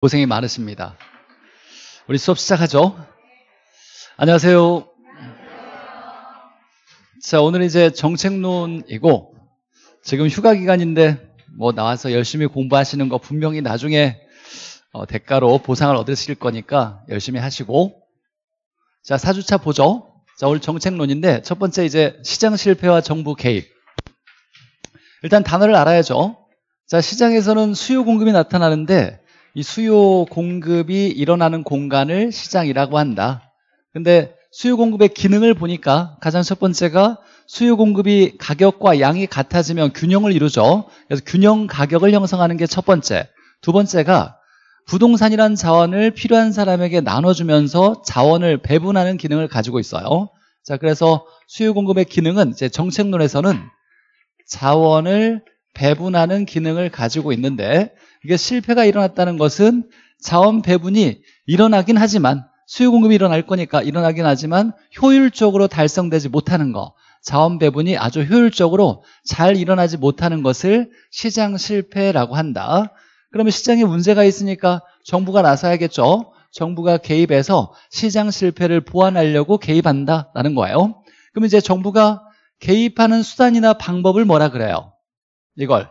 고생이 많으십니다. 우리 수업 시작하죠? 안녕하세요. 자, 오늘 이제 정책론이고, 지금 휴가 기간인데, 뭐 나와서 열심히 공부하시는 거 분명히 나중에 어, 대가로 보상을 얻으실 거니까 열심히 하시고, 자, 4주차 보죠. 자, 오늘 정책론인데, 첫 번째 이제 시장 실패와 정부 개입. 일단 단어를 알아야죠. 자, 시장에서는 수요 공급이 나타나는데, 이 수요 공급이 일어나는 공간을 시장이라고 한다. 근데 수요 공급의 기능을 보니까 가장 첫 번째가 수요 공급이 가격과 양이 같아지면 균형을 이루죠. 그래서 균형 가격을 형성하는 게 첫 번째. 두 번째가 부동산이란 자원을 필요한 사람에게 나눠주면서 자원을 배분하는 기능을 가지고 있어요. 자, 그래서 수요 공급의 기능은 이제 정책론에서는 자원을 배분하는 기능을 가지고 있는데 이게 실패가 일어났다는 것은 자원 배분이 일어나긴 하지만 수요 공급이 일어날 거니까 일어나긴 하지만 효율적으로 달성되지 못하는 거 자원 배분이 아주 효율적으로 잘 일어나지 못하는 것을 시장 실패라고 한다 그러면 시장에 문제가 있으니까 정부가 나서야겠죠 정부가 개입해서 시장 실패를 보완하려고 개입한다라는 거예요 그럼 이제 정부가 개입하는 수단이나 방법을 뭐라 그래요 이걸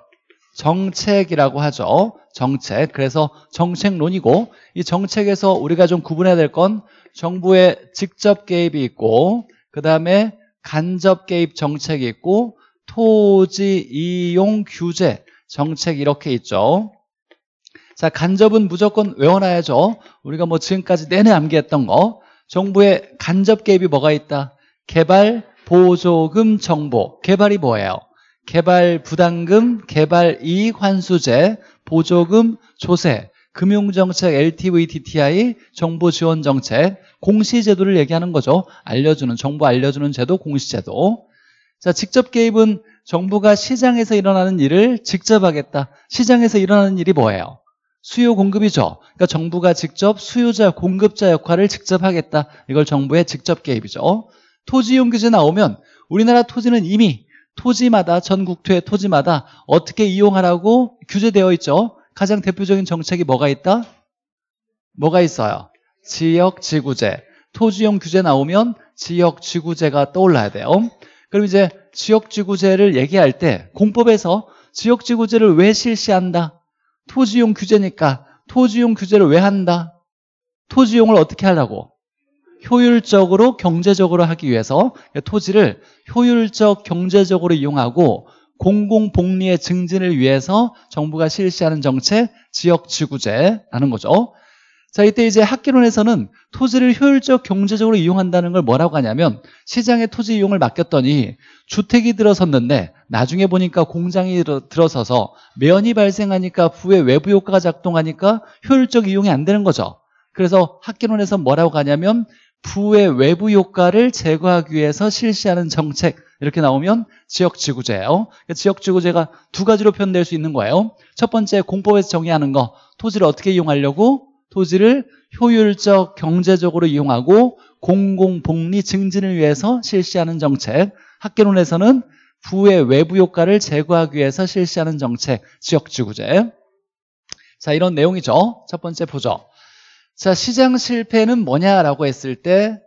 정책이라고 하죠. 정책. 그래서 정책론이고 이 정책에서 우리가 좀 구분해야 될 건 정부의 직접 개입이 있고 그 다음에 간접 개입 정책이 있고 토지 이용 규제 정책 이렇게 있죠. 자, 간접은 무조건 외워놔야죠. 우리가 뭐 지금까지 내내 암기했던 거. 정부의 간접 개입이 뭐가 있다? 개발 보조금 정보. 개발이 뭐예요? 개발 부담금, 개발 이익 환수제, 보조금, 조세, 금융정책, l t v d t i 정부지원정책 공시제도를 얘기하는 거죠. 알려주는, 정부 알려주는 제도, 공시제도. 자, 직접 개입은 정부가 시장에서 일어나는 일을 직접 하겠다. 시장에서 일어나는 일이 뭐예요? 수요 공급이죠. 그러니까 정부가 직접 수요자, 공급자 역할을 직접 하겠다. 이걸 정부의 직접 개입이죠. 토지용 규제 나오면 우리나라 토지는 이미 토지마다 전 국토의 토지마다 어떻게 이용하라고 규제되어 있죠. 가장 대표적인 정책이 뭐가 있다? 뭐가 있어요? 지역 지구제. 토지용 규제 나오면 지역 지구제가 떠올라야 돼요. 그럼 이제 지역 지구제를 얘기할 때 공법에서 지역 지구제를 왜 실시한다? 토지용 규제니까 토지용 규제를 왜 한다? 토지용을 어떻게 하려고? 효율적으로 경제적으로 하기 위해서 토지를 효율적 경제적으로 이용하고 공공복리의 증진을 위해서 정부가 실시하는 정책 지역지구제라는 거죠 자 이때 이제 학계론에서는 토지를 효율적 경제적으로 이용한다는 걸 뭐라고 하냐면 시장에 토지 이용을 맡겼더니 주택이 들어섰는데 나중에 보니까 공장이 들어서서 매연이 발생하니까 부의 외부 효과가 작동하니까 효율적 이용이 안 되는 거죠 그래서 학계론에서 뭐라고 하냐면 부의 외부 효과를 제거하기 위해서 실시하는 정책 이렇게 나오면 지역지구제예요 그러니까 지역지구제가 두 가지로 표현될 수 있는 거예요 첫 번째 공법에서 정의하는 거 토지를 어떻게 이용하려고 토지를 효율적 경제적으로 이용하고 공공복리 증진을 위해서 실시하는 정책 학계론에서는 부의 외부 효과를 제거하기 위해서 실시하는 정책 지역지구제 자 이런 내용이죠 첫 번째 보죠 자, 시장 실패는 뭐냐라고 했을 때,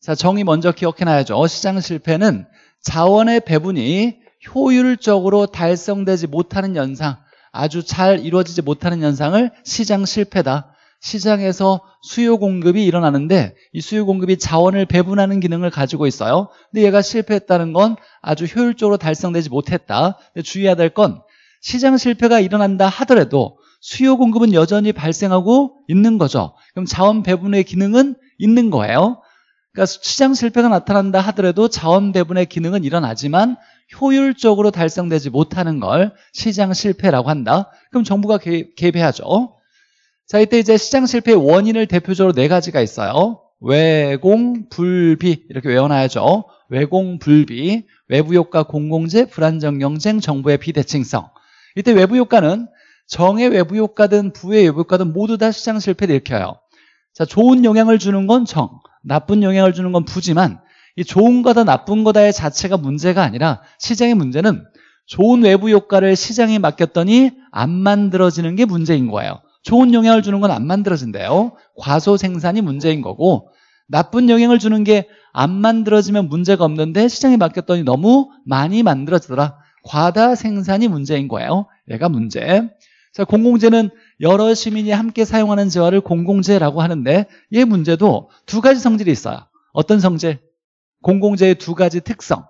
자, 정의 먼저 기억해놔야죠. 어, 시장 실패는 자원의 배분이 효율적으로 달성되지 못하는 현상, 아주 잘 이루어지지 못하는 현상을 시장 실패다. 시장에서 수요 공급이 일어나는데 이 수요 공급이 자원을 배분하는 기능을 가지고 있어요. 근데 얘가 실패했다는 건 아주 효율적으로 달성되지 못했다. 주의해야 될 건 시장 실패가 일어난다 하더라도 수요 공급은 여전히 발생하고 있는 거죠. 그럼 자원 배분의 기능은 있는 거예요. 그러니까 시장 실패가 나타난다 하더라도 자원 배분의 기능은 일어나지만 효율적으로 달성되지 못하는 걸 시장 실패라고 한다. 그럼 정부가 개입해야죠. 자, 이때 이제 시장 실패의 원인을 대표적으로 네 가지가 있어요. 외공, 불비 이렇게 외워놔야죠. 외공, 불비, 외부효과, 공공재, 불안정 경쟁, 정부의 비대칭성. 이때 외부효과는 정의 외부 효과든 부의 외부 효과든 모두 다 시장 실패를 일으켜요. 자, 좋은 영향을 주는 건 정, 나쁜 영향을 주는 건 부지만 이 좋은 거다 나쁜 거다의 자체가 문제가 아니라 시장의 문제는 좋은 외부 효과를 시장에 맡겼더니 안 만들어지는 게 문제인 거예요. 좋은 영향을 주는 건 안 만들어진대요. 과소 생산이 문제인 거고 나쁜 영향을 주는 게 안 만들어지면 문제가 없는데 시장에 맡겼더니 너무 많이 만들어지더라. 과다 생산이 문제인 거예요. 얘가 문제. 자, 공공재는 여러 시민이 함께 사용하는 재화를 공공재라고 하는데 이 문제도 두 가지 성질이 있어요. 어떤 성질? 공공재의 두 가지 특성.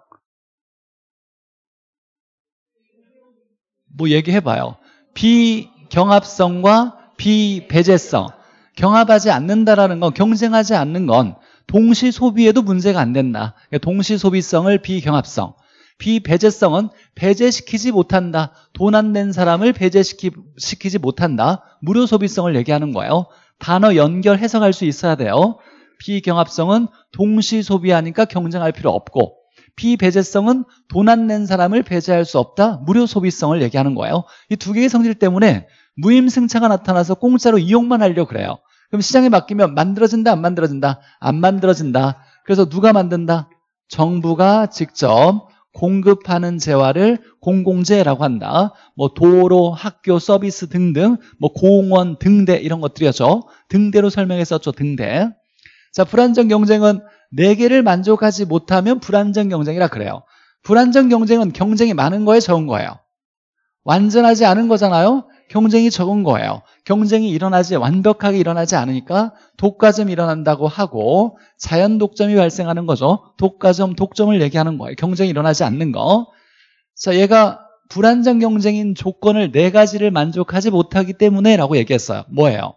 뭐 얘기해봐요. 비경합성과 비배제성. 경합하지 않는다라는 건 경쟁하지 않는 건 동시 소비에도 문제가 안 된다. 그러니까 동시 소비성을 비경합성. 비배제성은 배제시키지 못한다. 돈 안 낸 사람을 배제시키지 못한다. 무료 소비성을 얘기하는 거예요. 단어 연결 해석할 수 있어야 돼요. 비경합성은 동시 소비하니까 경쟁할 필요 없고 비배제성은 돈 안 낸 사람을 배제할 수 없다. 무료 소비성을 얘기하는 거예요. 이 두 개의 성질 때문에 무임승차가 나타나서 공짜로 이용만 하려고 그래요. 그럼 시장에 맡기면 만들어진다 안 만들어진다 안 만들어진다 그래서 누가 만든다 정부가 직접 공급하는 재화를 공공재라고 한다. 뭐 도로, 학교, 서비스 등등, 뭐 공원, 등대 이런 것들이었죠. 등대로 설명했었죠. 등대. 자, 불안정 경쟁은 4개를 만족하지 못하면 불안정 경쟁이라 그래요. 불안정 경쟁은 경쟁이 많은 거에 적은 거예요. 완전하지 않은 거잖아요. 경쟁이 적은 거예요. 경쟁이 일어나지 완벽하게 일어나지 않으니까 독과점 이 일어난다고 하고 자연 독점이 발생하는 거죠. 독과점, 독점을 얘기하는 거예요. 경쟁이 일어나지 않는 거. 자, 얘가 불안정 경쟁인 조건을 네 가지를 만족하지 못하기 때문에 라고 얘기했어요. 뭐예요?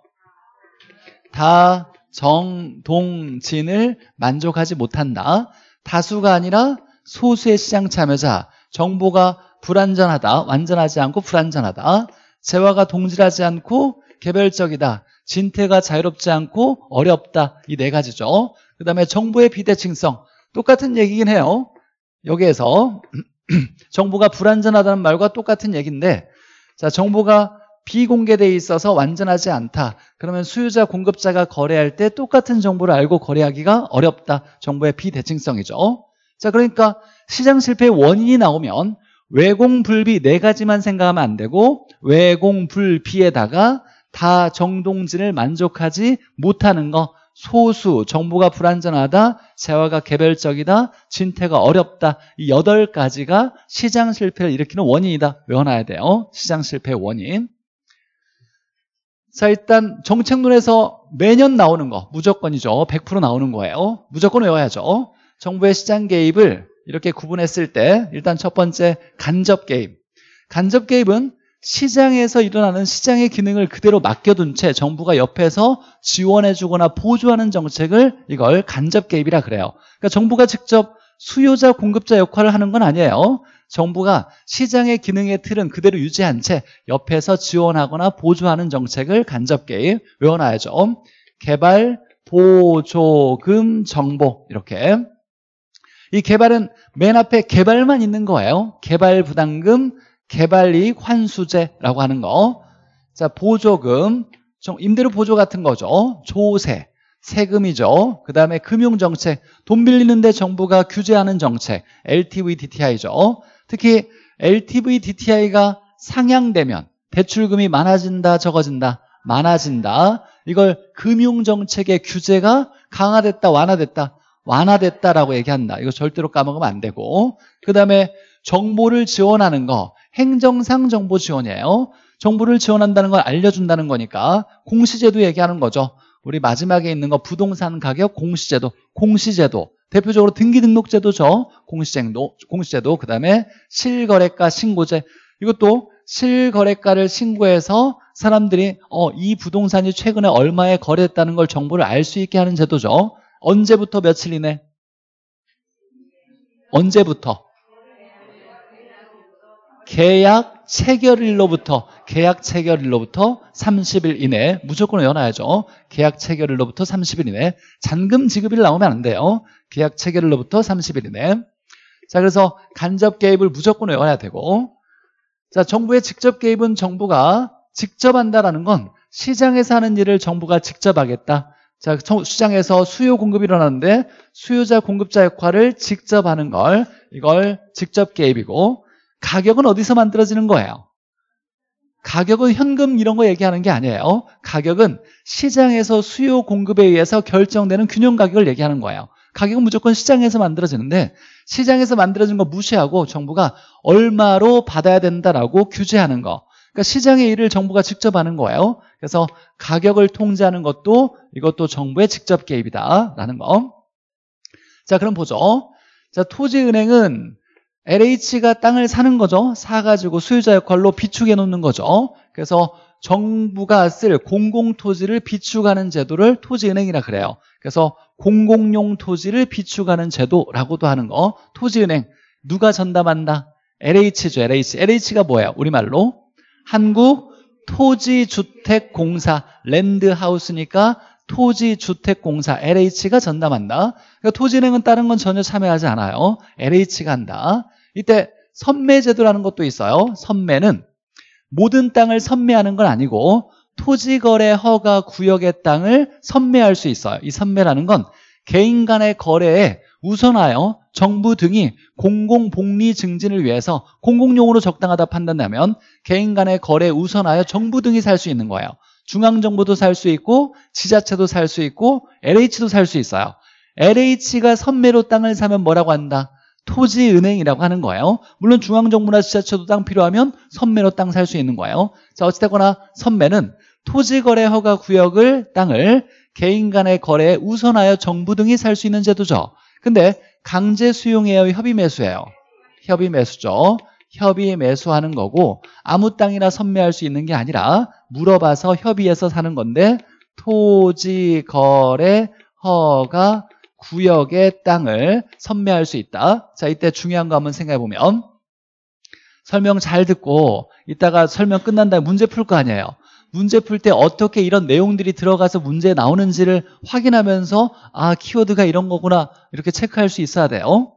다, 정, 동, 진을 만족하지 못한다. 다수가 아니라 소수의 시장 참여자, 정보가 불안전하다 완전하지 않고 불안전하다 재화가 동질하지 않고 개별적이다. 진퇴가 자유롭지 않고 어렵다. 이 네 가지죠. 그 다음에 정부의 비대칭성. 똑같은 얘기긴 해요. 여기에서 정부가 불완전하다는 말과 똑같은 얘기인데 자 정부가 비공개돼 있어서 완전하지 않다. 그러면 수요자 공급자가 거래할 때 똑같은 정보를 알고 거래하기가 어렵다. 정부의 비대칭성이죠. 자 그러니까 시장 실패의 원인이 나오면 외공불비 네 가지만 생각하면 안 되고 외공불비에다가 다 정동진을 만족하지 못하는 거 소수, 정부가 불안전하다, 재화가 개별적이다, 진퇴가 어렵다 이 여덟 가지가 시장 실패를 일으키는 원인이다 외워놔야 돼요 시장 실패의 원인 자 일단 정책론에서 매년 나오는 거 무조건이죠 100% 나오는 거예요 무조건 외워야죠 정부의 시장 개입을 이렇게 구분했을 때 일단 첫 번째 간접 개입. 간접 개입은 시장에서 일어나는 시장의 기능을 그대로 맡겨둔 채 정부가 옆에서 지원해주거나 보조하는 정책을 이걸 간접 개입이라 그래요. 그러니까 정부가 직접 수요자 공급자 역할을 하는 건 아니에요. 정부가 시장의 기능의 틀은 그대로 유지한 채 옆에서 지원하거나 보조하는 정책을 간접 개입 외워놔야죠. 개발 보조금 정보 이렇게 이 개발은 맨 앞에 개발만 있는 거예요. 개발 부담금, 개발이익 환수제라고 하는 거. 자, 보조금, 임대료 보조 같은 거죠. 조세, 세금이죠. 그 다음에 금융정책, 돈 빌리는데 정부가 규제하는 정책, LTV, DTI죠. 특히 LTV, DTI가 상향되면 대출금이 많아진다, 적어진다, 많아진다. 이걸 금융정책의 규제가 강화됐다, 완화됐다. 완화됐다라고 얘기한다. 이거 절대로 까먹으면 안 되고 그 다음에 정보를 지원하는 거 행정상 정보 지원이에요. 정보를 지원한다는 걸 알려준다는 거니까 공시제도 얘기하는 거죠. 우리 마지막에 있는 거 부동산 가격 공시제도, 공시제도 대표적으로 등기등록제도죠. 공시제도, 공시제도 그다음에 실거래가 신고제 이것도 실거래가를 신고해서 사람들이 어, 이 부동산이 최근에 얼마에 거래했다는걸 정보를 알 수 있게 하는 제도죠. 언제부터 며칠 이내? 언제부터? 계약 체결일로부터 계약 체결일로부터 30일 이내 무조건 외워놔야죠 계약 체결일로부터 30일 이내 잔금 지급일 나오면 안 돼요 계약 체결일로부터 30일 이내 자 그래서 간접 개입을 무조건 외워야 되고 자 정부의 직접 개입은 정부가 직접 한다라는 건 시장에서 하는 일을 정부가 직접 하겠다 자, 시장에서 수요 공급이 일어나는데 수요자 공급자 역할을 직접 하는 걸 이걸 직접 개입이고 가격은 어디서 만들어지는 거예요? 가격은 현금 이런 거 얘기하는 게 아니에요. 가격은 시장에서 수요 공급에 의해서 결정되는 균형 가격을 얘기하는 거예요. 가격은 무조건 시장에서 만들어지는데 시장에서 만들어진 거 무시하고 정부가 얼마로 받아야 된다라고 규제하는 거 그러니까 시장의 일을 정부가 직접 하는 거예요. 그래서 가격을 통제하는 것도 이것도 정부의 직접 개입이다라는 거. 자, 그럼 보죠. 자, 토지은행은 LH가 땅을 사는 거죠. 사가지고 수요자 역할로 비축해 놓는 거죠. 그래서 정부가 쓸 공공토지를 비축하는 제도를 토지은행이라 그래요. 그래서 공공용 토지를 비축하는 제도라고도 하는 거. 토지은행 누가 전담한다? LH죠. LH. LH가 뭐예요? 우리말로 한국 토지주택공사 랜드하우스니까 토지주택공사 LH가 전담한다. 그러니까 토지은행은 다른 건 전혀 참여하지 않아요. LH가 한다. 이때 선매제도라는 것도 있어요. 선매는 모든 땅을 선매하는 건 아니고 토지거래 허가 구역의 땅을 선매할 수 있어요. 이 선매라는 건 개인 간의 거래에 우선하여 정부 등이 공공복리 증진을 위해서 공공용으로 적당하다 판단하면 개인 간의 거래 우선하여 정부 등이 살 수 있는 거예요. 중앙정부도 살 수 있고 지자체도 살 수 있고 LH도 살 수 있어요. LH가 선매로 땅을 사면 뭐라고 한다? 토지은행이라고 하는 거예요. 물론 중앙정부나 지자체도 땅 필요하면 선매로 땅 살 수 있는 거예요. 자 어찌됐거나 선매는 토지거래허가 구역을 땅을 개인 간의 거래에 우선하여 정부 등이 살 수 있는 제도죠. 근데 강제 수용해요 협의 매수예요? 협의 매수죠. 협의 매수하는 거고 아무 땅이나 선매할 수 있는 게 아니라 물어봐서 협의해서 사는 건데 토지 거래 허가 구역의 땅을 선매할 수 있다. 자, 이때 중요한 거 한번 생각해 보면 설명 잘 듣고 이따가 설명 끝난 다음에 문제 풀 거 아니에요. 문제 풀 때 어떻게 이런 내용들이 들어가서 문제에 나오는지를 확인하면서 아 키워드가 이런 거구나 이렇게 체크할 수 있어야 돼요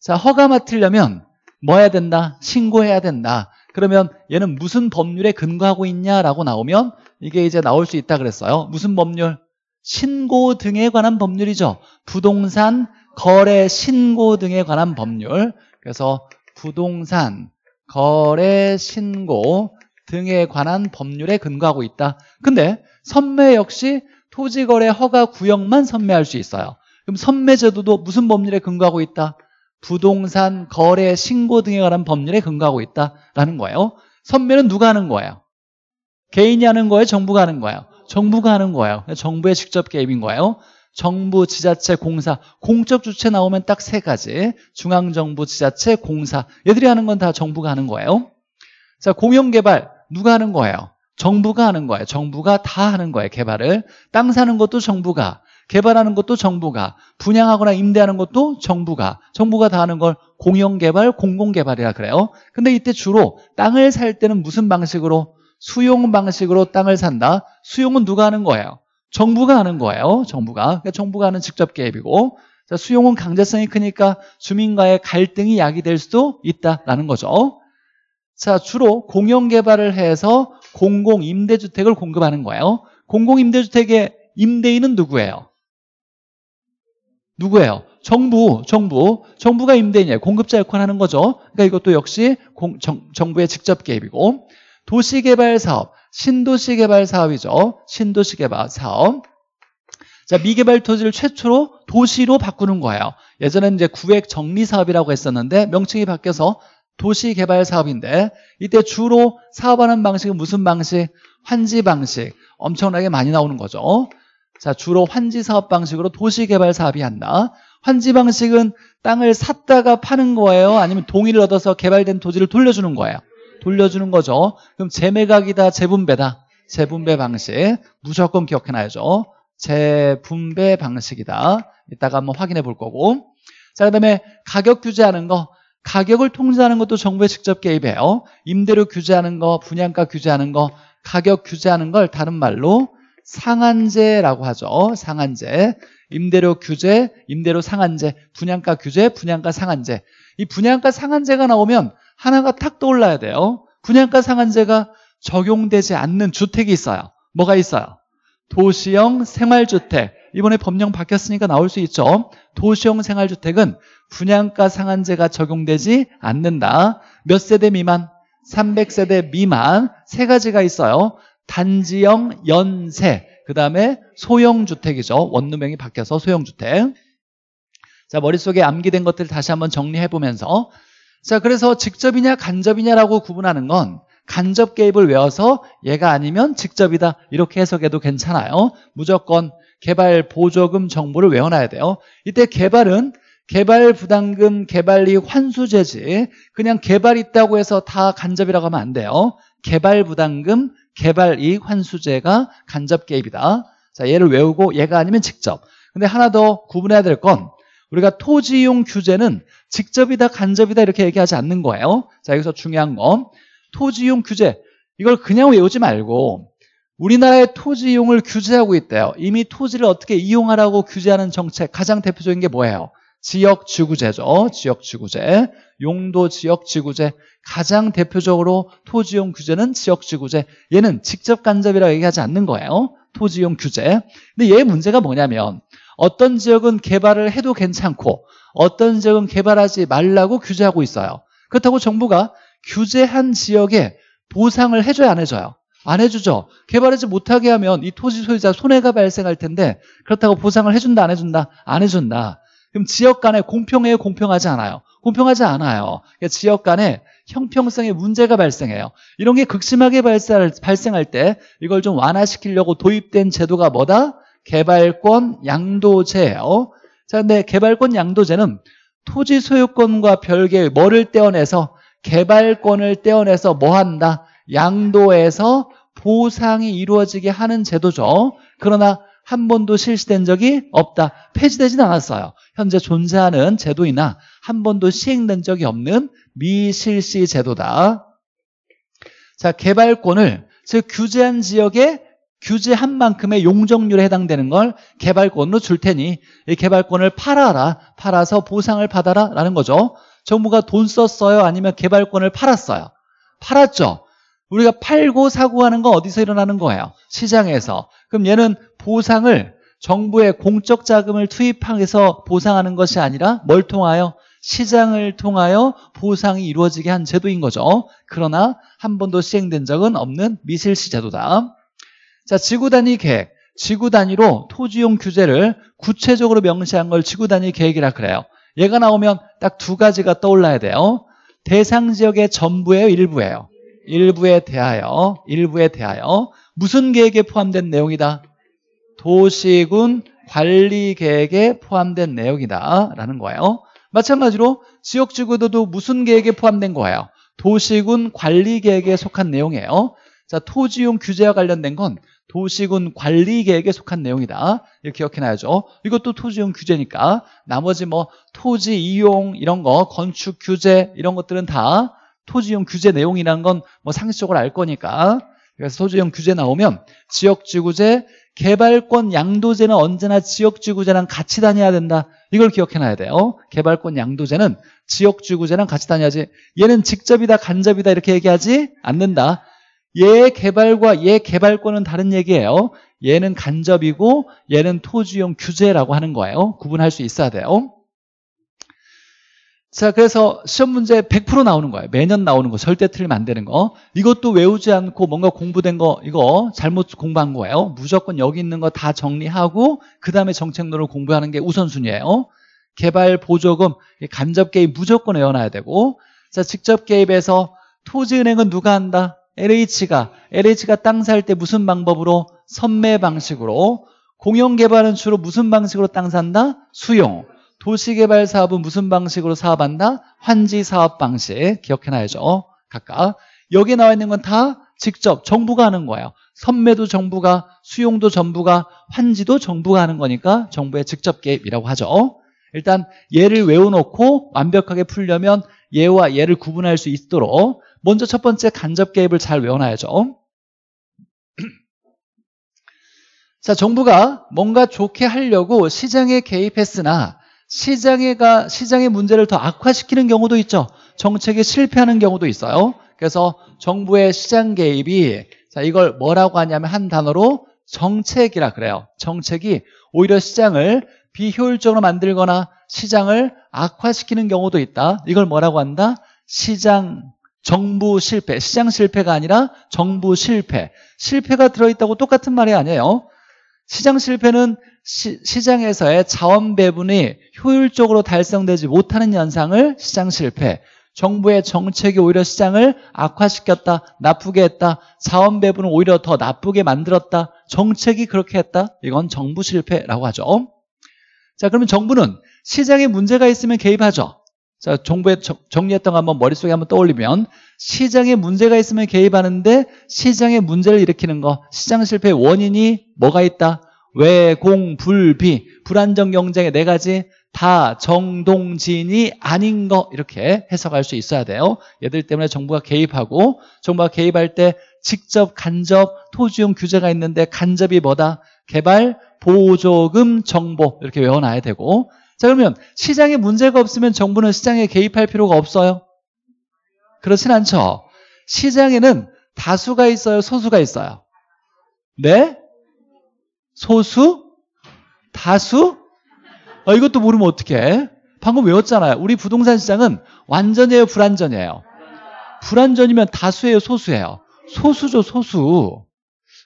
자 허가 맡으려면 뭐 해야 된다? 신고해야 된다 그러면 얘는 무슨 법률에 근거하고 있냐라고 나오면 이게 이제 나올 수 있다 그랬어요 무슨 법률? 신고 등에 관한 법률이죠 부동산 거래 신고 등에 관한 법률 그래서 부동산 거래 신고 등에 관한 법률에 근거하고 있다. 근데 선매 역시 토지거래 허가 구역만 선매할 수 있어요. 그럼 선매제도도 무슨 법률에 근거하고 있다? 부동산 거래 신고 등에 관한 법률에 근거하고 있다라는 거예요. 선매는 누가 하는 거예요? 개인이 하는 거예요? 정부가 하는 거예요? 정부가 하는 거예요. 정부의 직접 개입인 거예요. 정부, 지자체, 공사 공적 주체 나오면 딱 세 가지 중앙정부, 지자체, 공사 얘들이 하는 건 다 정부가 하는 거예요 자 공영개발 누가 하는 거예요? 정부가 하는 거예요. 정부가 다 하는 거예요. 개발을. 땅 사는 것도 정부가. 개발하는 것도 정부가. 분양하거나 임대하는 것도 정부가. 정부가 다 하는 걸 공영개발, 공공개발이라 그래요. 근데 이때 주로 땅을 살 때는 무슨 방식으로? 수용 방식으로 땅을 산다. 수용은 누가 하는 거예요? 정부가 하는 거예요. 정부가. 그러니까 정부가 하는 직접 개입이고. 자, 수용은 강제성이 크니까 주민과의 갈등이 야기될 수도 있다라는 거죠. 자, 주로 공영 개발을 해서 공공 임대주택을 공급하는 거예요. 공공 임대주택의 임대인은 누구예요? 누구예요? 정부, 정부. 정부가 임대인이에요. 공급자 역할을 하는 거죠. 그러니까 이것도 역시 공, 정, 정부의 직접 개입이고 도시개발사업, 신도시개발사업이죠. 신도시개발사업. 자, 미개발 토지를 최초로 도시로 바꾸는 거예요. 예전에 이제 구획 정리 사업이라고 했었는데 명칭이 바뀌어서 도시개발 사업인데 이때 주로 사업하는 방식은 무슨 방식? 환지 방식 엄청나게 많이 나오는 거죠 자 주로 환지 사업 방식으로 도시개발 사업이 한다 환지 방식은 땅을 샀다가 파는 거예요 아니면 동의를 얻어서 개발된 토지를 돌려주는 거예요 돌려주는 거죠 그럼 재매각이다 재분배다 재분배 방식 무조건 기억해놔야죠 재분배 방식이다 이따가 한번 확인해 볼 거고 자, 그 다음에 가격 규제하는 거 가격을 통제하는 것도 정부에 직접 개입해요. 임대료 규제하는 거, 분양가 규제하는 거, 가격 규제하는 걸 다른 말로 상한제라고 하죠. 상한제. 임대료 규제, 임대료 상한제, 분양가 규제, 분양가 상한제. 이 분양가 상한제가 나오면 하나가 탁 떠올라야 돼요. 분양가 상한제가 적용되지 않는 주택이 있어요. 뭐가 있어요? 도시형 생활주택, 이번에 법령 바뀌었으니까 나올 수 있죠. 도시형 생활주택은 분양가 상한제가 적용되지 않는다. 몇 세대 미만? 300세대 미만 세 가지가 있어요. 단지형 연세, 그 다음에 소형주택이죠. 원룸형이 바뀌어서 소형주택. 자, 머릿속에 암기된 것들 다시 한번 정리해보면서 자, 그래서 직접이냐 간접이냐라고 구분하는 건 간접 개입을 외워서 얘가 아니면 직접이다 이렇게 해석해도 괜찮아요. 무조건 개발 보조금 정보를 외워놔야 돼요. 이때 개발은 개발 부담금 개발이 환수제지 그냥 개발 있다고 해서 다 간접이라고 하면 안 돼요. 개발 부담금 개발 이익 환수제가 간접 개입이다. 자, 얘를 외우고 얘가 아니면 직접. 근데 하나 더 구분해야 될 건 우리가 토지용 규제는 직접이다 간접이다 이렇게 얘기하지 않는 거예요. 자, 여기서 중요한 건 토지용 규제 이걸 그냥 외우지 말고 우리나라의 토지 이용을 규제하고 있대요. 이미 토지를 어떻게 이용하라고 규제하는 정책 가장 대표적인 게 뭐예요? 지역 지구제죠. 지역 지구제. 용도 지역 지구제. 가장 대표적으로 토지 이용 규제는 지역 지구제. 얘는 직접 간접이라고 얘기하지 않는 거예요. 토지 이용 규제. 근데 얘 문제가 뭐냐면 어떤 지역은 개발을 해도 괜찮고 어떤 지역은 개발하지 말라고 규제하고 있어요. 그렇다고 정부가 규제한 지역에 보상을 해줘야 안 해줘요? 안 해주죠. 개발하지 못하게 하면 이 토지 소유자 손해가 발생할 텐데 그렇다고 보상을 해준다 안 해준다 안 해준다. 그럼 지역 간에 공평해요 공평하지 않아요. 공평하지 않아요. 그러니까 지역 간에 형평성의 문제가 발생해요. 이런 게 극심하게 발생할 때 이걸 좀 완화시키려고 도입된 제도가 뭐다? 개발권 양도제예요. 자, 근데 개발권 양도제는 토지 소유권과 별개의 뭐를 떼어내서 개발권을 떼어내서 뭐 한다? 양도해서 보상이 이루어지게 하는 제도죠. 그러나 한 번도 실시된 적이 없다. 폐지되진 않았어요. 현재 존재하는 제도이나 한 번도 시행된 적이 없는 미실시 제도다. 자, 개발권을 즉 규제한 지역에 규제한 만큼의 용적률에 해당되는 걸 개발권으로 줄 테니 이 개발권을 팔아라. 팔아서 보상을 받아라 라는 거죠. 정부가 돈 썼어요? 아니면 개발권을 팔았어요? 팔았죠. 우리가 팔고 사고 하는 건 어디서 일어나는 거예요? 시장에서. 그럼 얘는 보상을 정부의 공적 자금을 투입해서 보상하는 것이 아니라 뭘 통하여? 시장을 통하여 보상이 이루어지게 한 제도인 거죠. 그러나 한 번도 시행된 적은 없는 미실시 제도다. 자, 지구 단위 계획. 지구 단위로 토지용 규제를 구체적으로 명시한 걸 지구 단위 계획이라 그래요. 얘가 나오면 딱 두 가지가 떠올라야 돼요. 대상 지역의 전부예요, 일부예요? 일부에 대하여 일부에 대하여 무슨 계획에 포함된 내용이다? 도시군 관리 계획에 포함된 내용이다라는 거예요. 마찬가지로 지역지구도도 무슨 계획에 포함된 거예요? 도시군 관리 계획에 속한 내용이에요. 자, 토지용 규제와 관련된 건 도시군 관리 계획에 속한 내용이다. 이렇게 기억해놔야죠. 이것도 토지용 규제니까 나머지 뭐 토지 이용 이런 거 건축 규제 이런 것들은 다 토지용 규제 내용이란 건 뭐 상식적으로 알 거니까 그래서 토지용 규제 나오면 지역지구제, 개발권 양도제는 언제나 지역지구제랑 같이 다녀야 된다. 이걸 기억해놔야 돼요. 개발권 양도제는 지역지구제랑 같이 다녀야지. 얘는 직접이다, 간접이다 이렇게 얘기하지 않는다. 얘 개발과 얘 개발권은 다른 얘기예요. 얘는 간접이고 얘는 토지용 규제라고 하는 거예요. 구분할 수 있어야 돼요. 자, 그래서 시험 문제 100% 나오는 거예요. 매년 나오는 거, 절대 틀리면 안 되는 거. 이것도 외우지 않고 뭔가 공부된 거, 이거 잘못 공부한 거예요. 무조건 여기 있는 거 다 정리하고, 그 다음에 정책론을 공부하는 게 우선순위예요. 개발 보조금, 간접 개입 무조건 외워놔야 되고, 자, 직접 개입에서 토지은행은 누가 한다? LH가. LH가 땅 살 때 무슨 방법으로? 선매 방식으로. 공영개발은 주로 무슨 방식으로 땅 산다? 수용. 도시개발 사업은 무슨 방식으로 사업한다? 환지 사업 방식 기억해놔야죠 각각 여기 나와 있는 건 다 직접 정부가 하는 거예요 선매도 정부가 수용도 정부가 환지도 정부가 하는 거니까 정부의 직접 개입이라고 하죠 일단 얘를 외워놓고 완벽하게 풀려면 얘와얘를 구분할 수 있도록 먼저 첫 번째 간접 개입을 잘 외워놔야죠 자 정부가 뭔가 좋게 하려고 시장에 개입했으나 시장에가, 시장의 문제를 더 악화시키는 경우도 있죠. 정책에 실패하는 경우도 있어요. 그래서 정부의 시장 개입이 자, 이걸 뭐라고 하냐면 한 단어로 정책이라 그래요. 정책이 오히려 시장을 비효율적으로 만들거나 시장을 악화시키는 경우도 있다. 이걸 뭐라고 한다? 시장 정부 실패, 시장 실패가 아니라 정부 실패. 실패가 들어있다고 똑같은 말이 아니에요. 시장 실패는 시, 장에서의 자원 배분이 효율적으로 달성되지 못하는 현상을 시장 실패, 정부의 정책이 오히려 시장을 악화시켰다, 나쁘게 했다, 자원 배분을 오히려 더 나쁘게 만들었다, 정책이 그렇게 했다, 이건 정부 실패라고 하죠. 자, 그러면 정부는 시장에 문제가 있으면 개입하죠. 자, 정부의 정리했던 거 한번 머릿속에 한번 떠올리면 시장에 문제가 있으면 개입하는데 시장에 문제를 일으키는 거, 시장 실패의 원인이 뭐가 있다? 외, 공, 불, 비 불안정 경쟁의 네 가지 다 정동진이 아닌 거 이렇게 해석할 수 있어야 돼요. 얘들 때문에 정부가 개입하고 정부가 개입할 때 직접 간접 토지용 규제가 있는데 간접이 뭐다? 개발 보조금 정보 이렇게 외워놔야 되고 자 그러면 시장에 문제가 없으면 정부는 시장에 개입할 필요가 없어요. 그렇진 않죠. 시장에는 다수가 있어요, 소수가 있어요. 네? 소수? 다수? 어, 이것도 모르면 어떡해. 방금 외웠잖아요. 우리 부동산 시장은 완전해요, 불완전해요? 불완전이면 다수예요, 소수예요? 소수죠, 소수.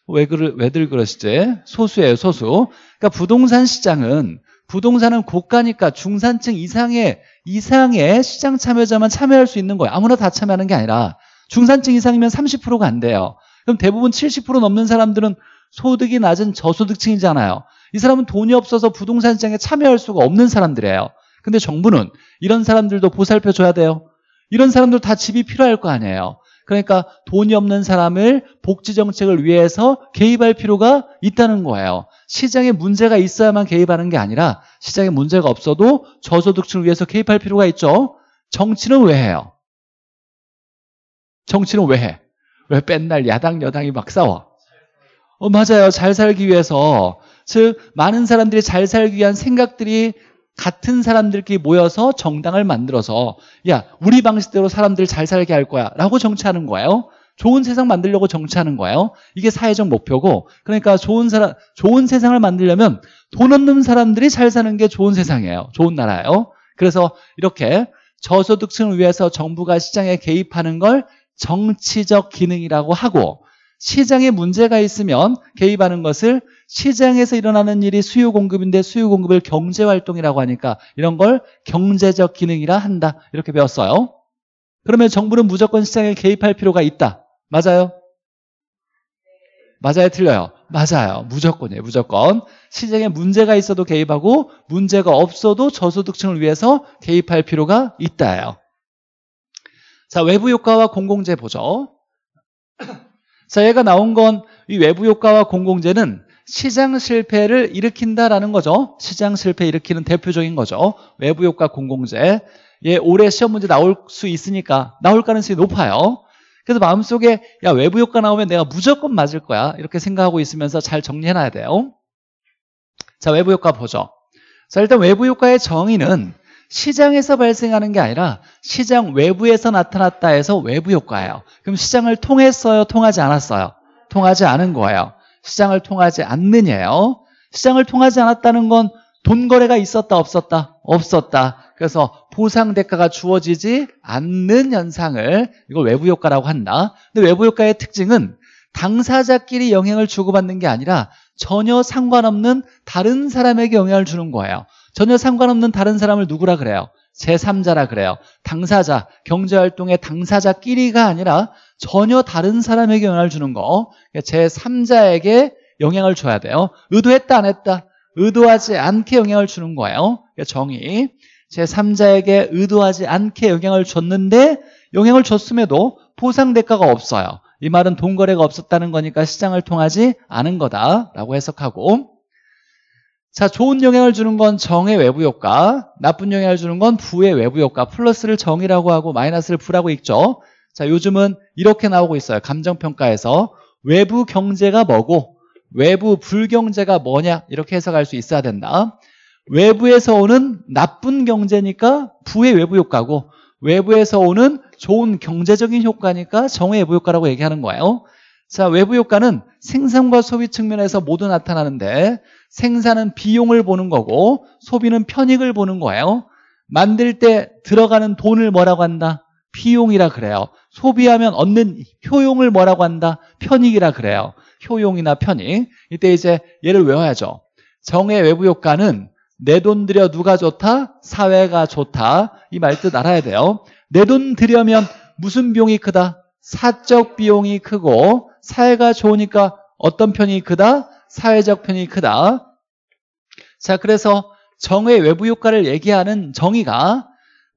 왜, 그러, 왜들 그러시지? 소수예요, 소수. 그러니까 부동산 시장은, 부동산은 고가니까 중산층 이상의, 이상의 시장 참여자만 참여할 수 있는 거예요. 아무나 다 참여하는 게 아니라, 중산층 이상이면 30%가 안 돼요. 그럼 대부분 70% 넘는 사람들은 소득이 낮은 저소득층이잖아요. 이 사람은 돈이 없어서 부동산 시장에 참여할 수가 없는 사람들이에요. 근데 정부는 이런 사람들도 보살펴 줘야 돼요. 이런 사람들 다 집이 필요할 거 아니에요. 그러니까 돈이 없는 사람을 복지 정책을 위해서 개입할 필요가 있다는 거예요. 시장에 문제가 있어야만 개입하는 게 아니라 시장에 문제가 없어도 저소득층을 위해서 개입할 필요가 있죠. 정치는 왜 해요? 정치는 왜 해? 왜 맨날 야당 여당이 막 싸워? 어, 맞아요. 잘 살기 위해서. 즉, 많은 사람들이 잘 살기 위한 생각들이 같은 사람들끼리 모여서 정당을 만들어서, 야, 우리 방식대로 사람들 잘 살게 할 거야. 라고 정치하는 거예요. 좋은 세상 만들려고 정치하는 거예요. 이게 사회적 목표고, 그러니까 좋은 사람, 좋은 세상을 만들려면 돈 없는 사람들이 잘 사는 게 좋은 세상이에요. 좋은 나라예요. 그래서 이렇게 저소득층을 위해서 정부가 시장에 개입하는 걸 정치적 기능이라고 하고, 시장에 문제가 있으면 개입하는 것을 시장에서 일어나는 일이 수요 공급인데 수요 공급을 경제 활동이라고 하니까 이런 걸 경제적 기능이라 한다. 이렇게 배웠어요. 그러면 정부는 무조건 시장에 개입할 필요가 있다. 맞아요? 맞아요, 틀려요. 맞아요. 무조건이에요, 무조건. 시장에 문제가 있어도 개입하고 문제가 없어도 저소득층을 위해서 개입할 필요가 있다요. 자, 외부 효과와 공공재 보죠. 자, 얘가 나온 건 이 외부 효과와 공공재는 시장 실패를 일으킨다라는 거죠. 시장 실패 일으키는 대표적인 거죠. 외부 효과 공공재. 예, 올해 시험 문제 나올 수 있으니까 나올 가능성이 높아요. 그래서 마음속에 야, 외부 효과 나오면 내가 무조건 맞을 거야. 이렇게 생각하고 있으면서 잘 정리해 놔야 돼요. 자, 외부 효과 보죠. 자, 일단 외부 효과의 정의는 시장에서 발생하는 게 아니라 시장 외부에서 나타났다 해서 외부 효과예요. 그럼 시장을 통했어요? 통하지 않았어요? 통하지 않은 거예요. 시장을 통하지 않느냐요? 시장을 통하지 않았다는 건 돈 거래가 있었다 없었다? 없었다. 그래서 보상 대가가 주어지지 않는 현상을 이걸 외부 효과라고 한다. 근데 외부 효과의 특징은 당사자끼리 영향을 주고받는 게 아니라 전혀 상관없는 다른 사람에게 영향을 주는 거예요. 전혀 상관없는 다른 사람을 누구라 그래요? 제3자라 그래요. 당사자, 경제활동의 당사자끼리가 아니라 전혀 다른 사람에게 영향을 주는 거. 그러니까 제3자에게 영향을 줘야 돼요. 의도했다, 안 했다? 의도하지 않게 영향을 주는 거예요. 그러니까 정의. 제3자에게 의도하지 않게 영향을 줬는데 영향을 줬음에도 보상 대가가 없어요. 이 말은 돈 거래가 없었다는 거니까 시장을 통하지 않은 거다라고 해석하고 자, 좋은 영향을 주는 건 정의 외부 효과, 나쁜 영향을 주는 건 부의 외부 효과, 플러스를 정의라고 하고 마이너스를 부라고 읽죠. 자, 요즘은 이렇게 나오고 있어요. 감정평가에서 외부 경제가 뭐고 외부 불경제가 뭐냐 이렇게 해석할 수 있어야 된다. 외부에서 오는 나쁜 경제니까 부의 외부 효과고 외부에서 오는 좋은 경제적인 효과니까 정의 외부 효과라고 얘기하는 거예요. 자, 외부 효과는 생산과 소비 측면에서 모두 나타나는데 생산은 비용을 보는 거고 소비는 편익을 보는 거예요. 만들 때 들어가는 돈을 뭐라고 한다? 비용이라 그래요. 소비하면 얻는 효용을 뭐라고 한다? 편익이라 그래요. 효용이나 편익. 이때 이제 얘를 외워야죠. 정의 외부 효과는 내 돈 들여 누가 좋다? 사회가 좋다. 이말뜻 알아야 돼요. 내 돈 들여면 무슨 비용이 크다? 사적 비용이 크고 사회가 좋으니까 어떤 편이 크다? 사회적 편이 크다. 자, 그래서 정의 외부 효과를 얘기하는 정의가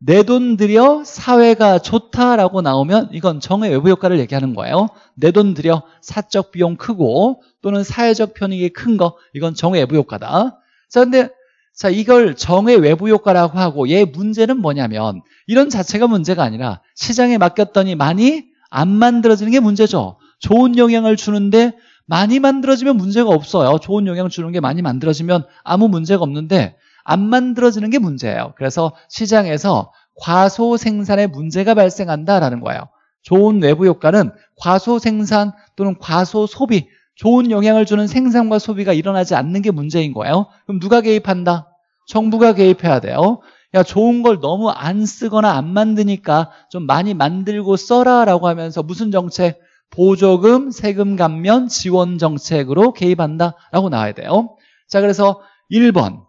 내 돈 들여 사회가 좋다라고 나오면 이건 정의 외부 효과를 얘기하는 거예요. 내 돈 들여 사적 비용 크고 또는 사회적 편익이 큰 거 이건 정의 외부 효과다. 자, 근데 자, 이걸 정의 외부 효과라고 하고 얘 문제는 뭐냐면 이런 자체가 문제가 아니라 시장에 맡겼더니 많이 안 만들어지는 게 문제죠. 좋은 영향을 주는데 많이 만들어지면 문제가 없어요. 좋은 영향을 주는 게 많이 만들어지면 아무 문제가 없는데 안 만들어지는 게 문제예요. 그래서 시장에서 과소 생산에 문제가 발생한다라는 거예요. 좋은 외부 효과는 과소 생산 또는 과소 소비, 좋은 영향을 주는 생산과 소비가 일어나지 않는 게 문제인 거예요. 그럼 누가 개입한다? 정부가 개입해야 돼요. 야, 좋은 걸 너무 안 쓰거나 안 만드니까 좀 많이 만들고 써라 라고 하면서 무슨 정책? 보조금, 세금 감면, 지원 정책으로 개입한다라고 나와야 돼요. 자, 그래서 1번,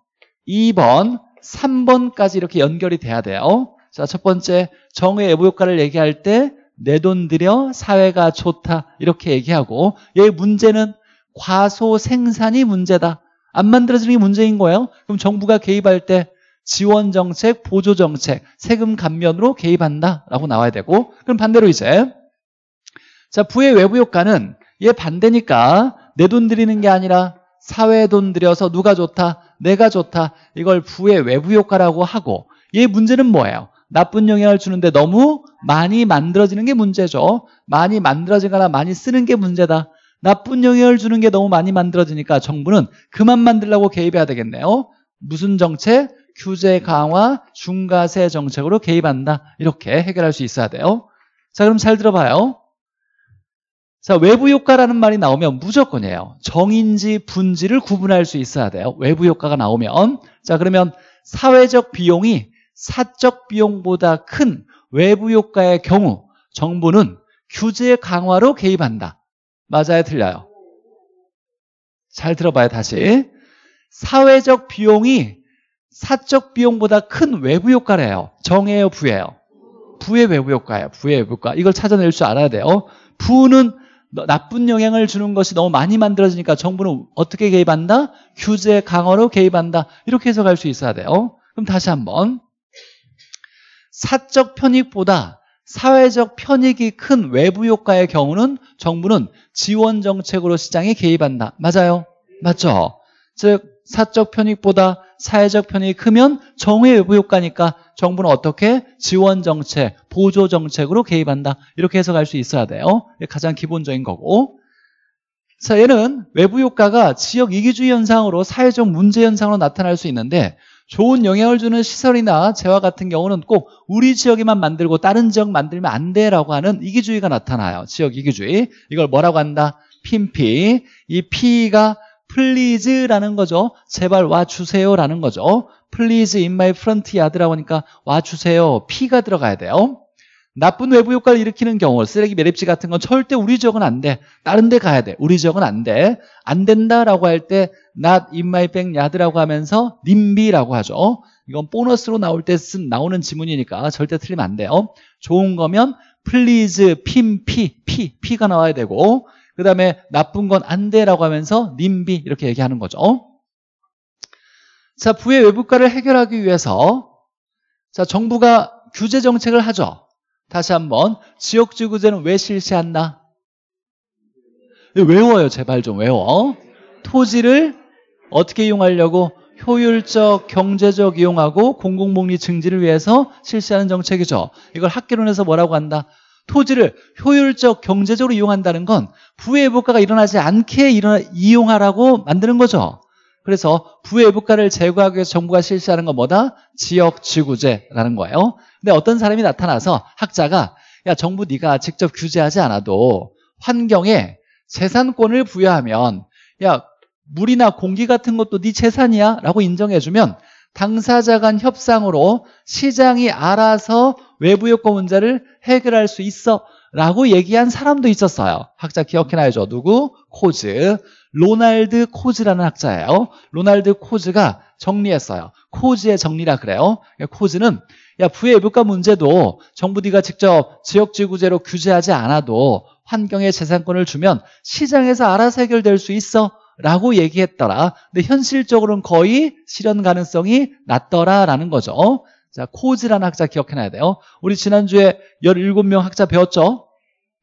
2번, 3번까지 이렇게 연결이 돼야 돼요. 자, 첫 번째 정의 외부 효과를 얘기할 때 내 돈 들여 사회가 좋다 이렇게 얘기하고 얘 문제는 과소 생산이 문제다. 안 만들어지는 게 문제인 거예요. 그럼 정부가 개입할 때 지원 정책, 보조 정책, 세금 감면으로 개입한다라고 나와야 되고 그럼 반대로 이제 자, 부의 외부 효과는 얘 반대니까 내 돈 들이는 게 아니라 사회돈 들여서 누가 좋다? 내가 좋다. 이걸 부의 외부 효과라고 하고 얘 문제는 뭐예요? 나쁜 영향을 주는데 너무 많이 만들어지는 게 문제죠. 많이 만들어지거나 많이 쓰는 게 문제다. 나쁜 영향을 주는 게 너무 많이 만들어지니까 정부는 그만 만들라고 개입해야 되겠네요. 무슨 정책? 규제 강화, 중과세 정책으로 개입한다. 이렇게 해결할 수 있어야 돼요. 자, 그럼 잘 들어봐요. 자, 외부 효과라는 말이 나오면 무조건이에요. 정인지 분지를 구분할 수 있어야 돼요. 외부 효과가 나오면. 자, 그러면 사회적 비용이 사적 비용보다 큰 외부 효과의 경우 정부는 규제 강화로 개입한다. 맞아요, 틀려요? 잘 들어봐요, 다시. 사회적 비용이 사적 비용보다 큰 외부 효과래요. 정해요, 부예요? 부의 외부 효과예요. 부의 외부 효과. 이걸 찾아낼 줄 알아야 돼요. 부는 나쁜 영향을 주는 것이 너무 많이 만들어지니까 정부는 어떻게 개입한다? 규제 강화로 개입한다. 이렇게 해석할 수 있어야 돼요. 그럼 다시 한번 사적 편익보다 사회적 편익이 큰 외부 효과의 경우는 정부는 지원 정책으로 시장에 개입한다. 맞아요? 맞죠? 즉 사적 편익보다 사회적 편익이 크면 정의 외부 효과니까 정부는 어떻게 지원 정책, 보조 정책으로 개입한다. 이렇게 해석할 수 있어야 돼요. 가장 기본적인 거고. 자, 얘는 외부 효과가 지역 이기주의 현상으로 사회적 문제 현상으로 나타날 수 있는데 좋은 영향을 주는 시설이나 재화 같은 경우는 꼭 우리 지역에만 만들고 다른 지역 만들면 안 돼라고 하는 이기주의가 나타나요. 지역 이기주의. 이걸 뭐라고 한다? 핀피. 이피가 플리즈라는 거죠. 제발 와주세요라는 거죠. 플리즈 인 마이 프런트 야드라고 하니까 와주세요. P가 들어가야 돼요. 나쁜 외부 효과를 일으키는 경우 쓰레기 매립지 같은 건 절대 우리 지역은 안 돼. 다른 데 가야 돼. 우리 지역은 안 돼. 안 된다라고 할때 not in my backyard라고 하면서 님비라고 하죠. 이건 보너스로 나올 때 쓴 나오는 지문이니까 절대 틀리면 안 돼요. 좋은 거면 please, pin, p, p, p가 나와야 되고 그 다음에 나쁜 건 안 돼라고 하면서 님비 이렇게 얘기하는 거죠. 자, 부의 외부가를 해결하기 위해서 자, 정부가 규제 정책을 하죠. 다시 한번 지역주 구제는왜 실시한다? 외워요, 제발 좀 외워. 토지를 어떻게 이용하려고 효율적, 경제적 이용하고 공공복리 증진을 위해서 실시하는 정책이죠. 이걸 학계론에서 뭐라고 한다? 토지를 효율적 경제적으로 이용한다는 건 부의회복가가 일어나지 않게 일어나, 이용하라고 만드는 거죠. 그래서 부의회복가를 제거하기 위해서 정부가 실시하는 건 뭐다? 지역지구제라는 거예요. 근데 어떤 사람이 나타나서 학자가 야 정부 네가 직접 규제하지 않아도 환경에 재산권을 부여하면 야 물이나 공기 같은 것도 네 재산이야 라고 인정해주면 당사자 간 협상으로 시장이 알아서 외부요건 문제를 해결할 수 있어 라고 얘기한 사람도 있었어요. 학자 기억해놔야죠. 누구? 코즈. 로날드 코즈라는 학자예요. 로날드 코즈가 정리했어요. 코즈의 정리라 그래요. 코즈는 야 부의 외부가 문제도 정부 네가 직접 지역지구제로 규제하지 않아도 환경의 재산권을 주면 시장에서 알아서 해결될 수 있어 라고 얘기했더라. 근데 현실적으로는 거의 실현 가능성이 낮더라라는 거죠. 자, 코즈라는 학자 기억해놔야 돼요. 우리 지난주에 17명 학자 배웠죠?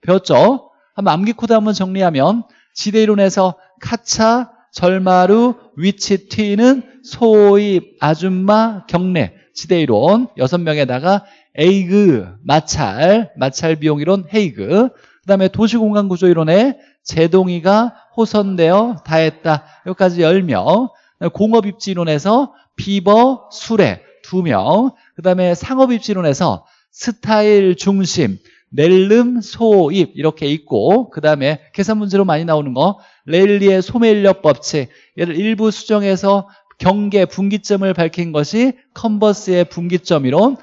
배웠죠? 한번 암기코드 한번 정리하면 지대이론에서 카차, 절마루, 위치, 튀는 소입, 아줌마, 경례 지대이론 6명에다가 에이그, 마찰, 마찰 비용이론 헤이그 그 다음에 도시공간구조이론에 제동이가 호선되어 다했다. 여기까지 10명. 공업입지론에서 비버, 수레 2명. 그 다음에 상업입지론에서 스타일 중심, 낼름, 소입 이렇게 있고 그 다음에 계산 문제로 많이 나오는 거 레일리의 소매인력 법칙 얘를 일부 수정해서 경계 분기점을 밝힌 것이 컨버스의 분기점이론